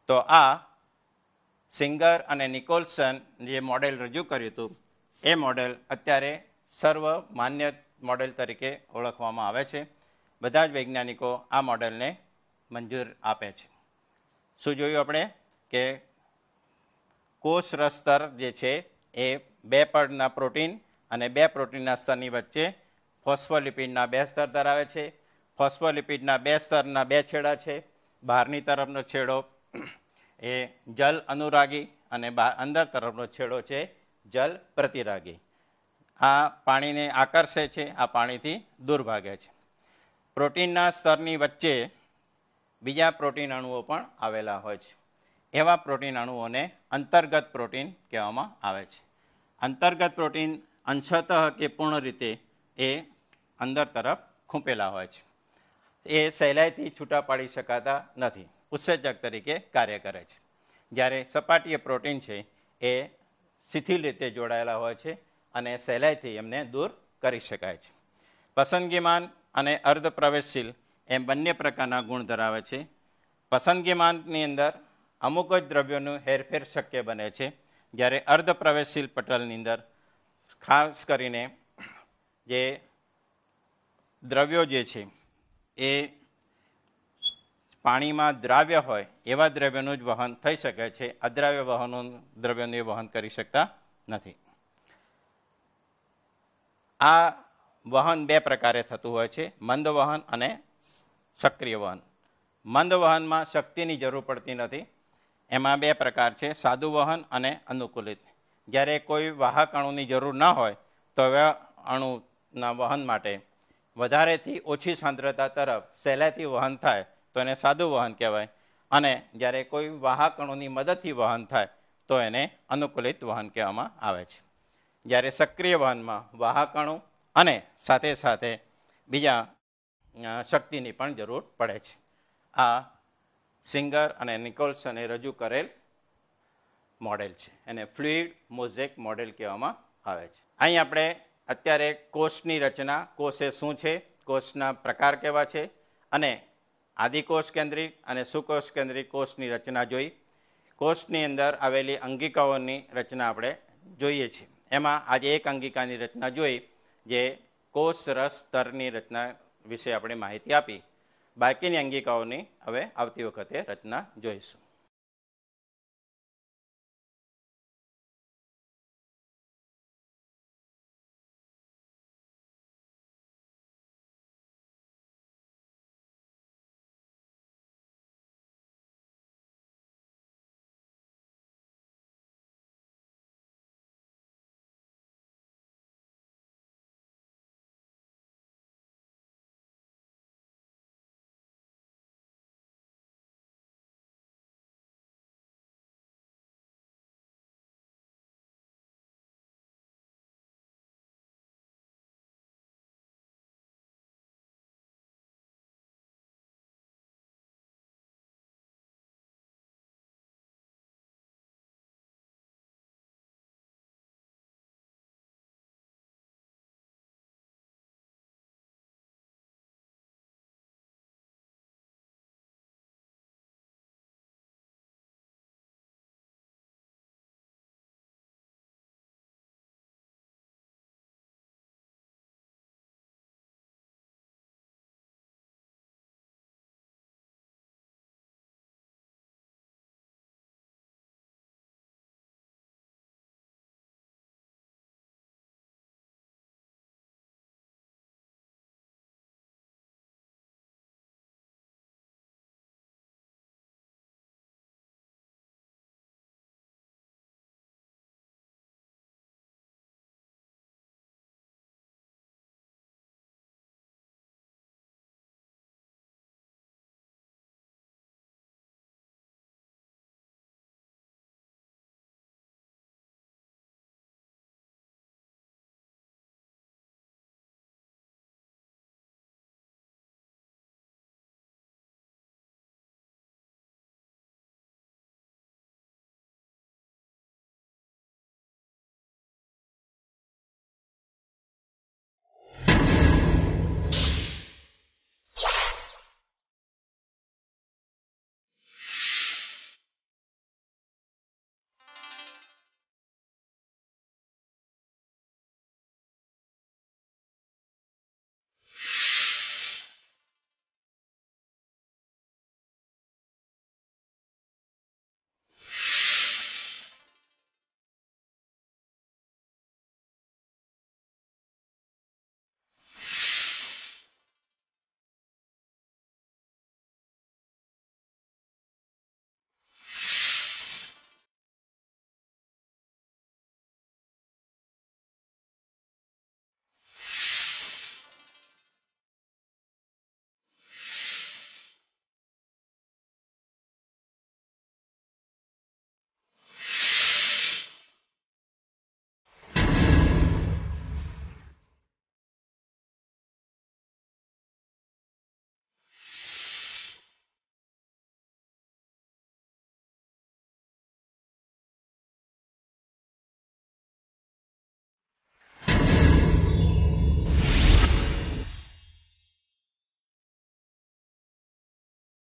તો આ સિંગર અને નિકોલ્સન જે મોડેલ રજૂ કર્યું હતું એ મોડેલ અત્યારે સર્વ માન્ય મોડેલ તરીકે ઓળખવામાં આવે છે બધા જ વૈજ્ઞાનિકો આ મોડેલને મંજૂર આપે છે શું જોયું આપણે કે કોષર સ્તર જે છે એ બે પડના પ્રોટીન અને બે પ્રોટીનના સ્તરની વચ્ચે ફોસ્ફોલિપિડના બે સ્તર ધરાવે છે ફોસ્ફોલિપિડના બે સ્તરના બે છેડા છે બહારની તરફનો છેડો એ જલ અનુરાગી અને અંદર તરફનો છેડો છે જલ પ્રતિરાગી આ પાણીને આકર્ષે છે આ પાણીથી દૂર ભાગે છે પ્રોટીનના સ્તરની વચ્ચે બીજા પ્રોટીન અણુઓ પણ આવેલા હોય છે એવા પ્રોટીન અણુઓને અંતર્ગત પ્રોટીન કહેવામાં આવે છે અંતર્ગત પ્રોટીન અંશતઃ કે પૂર્ણ રીતે એ અંદર તરફ ખૂંપેલા હોય છે એ સહેલાઈથી છૂટા પાડી શકાતા નથી ઉત્સેચક તરીકે કાર્ય કરે છે જ્યારે સપાટીય પ્રોટીન છે એ શિથિલ રીતે જોડાયેલા હોય છે અને સહેલાઈથી એમને દૂર કરી શકાય છે પસંદગીમાન અને અર્ધ પ્રવેશશીલ એમ બંને પ્રકારના ગુણ ધરાવે છે પસંદગીમાનની અંદર અમુક જ દ્રવ્યોનું હેરફેર શક્ય બને છે જ્યારે અર્ધ પ્રવેશશીલ પટલની અંદર ખાસ કરીને જે દ્રવ્યો જે છે એ પાણીમાં દ્રાવ્ય હોય એવા દ્રવ્યનું જ વહન થઈ શકે છે અદ્રાવ્ય વહનો દ્રવ્યનું એ વહન કરી શકતા નથી આ વહન બે પ્રકારે થતું હોય છે મંદ વહન અને સક્રિય વહન મંદ વહનમાં શક્તિની જરૂર પડતી નથી એમાં બે પ્રકાર છે સાદું વહન અને અનુકૂલિત જ્યારે કોઈ વાહક અણુની જરૂર ન હોય તો એવા અણુના વહન માટે વધારેથી ઓછી સાંદ્રતા તરફ સહેલાઈથી વહન થાય તો એને સાદું વહન કહેવાય અને જ્યારે કોઈ વાહકણોની મદદથી વહન થાય તો એને અનુકૂલિત વહન કહેવામાં આવે છે જ્યારે સક્રિય વહનમાં વાહકણો અને સાથે સાથે બીજા શક્તિની પણ જરૂર પડે છે આ સિંગર અને નિકોલ્સને રજૂ કરેલ મોડેલ છે એને ફ્લુઇડ મોઝેક મોડેલ કહેવામાં આવે છે અહીં આપણે અત્યારે કોષની રચના કોષે શું છે કોષના પ્રકાર કેવા છે અને આદિકોષ કેન્દ્રિક અને સુકોષ કેન્દ્રિક કોષની રચના જોઈ કોષની અંદર આવેલી અંગિકાઓની રચના આપણે જોઈએ છીએ એમાં આજે એક અંગિકાની રચના જોઈ જે કોષ રસ સ્તરની રચના વિશે આપણે માહિતી આપી બાકીની અંગિકાઓની હવે આવતી વખતે રચના જોઈશું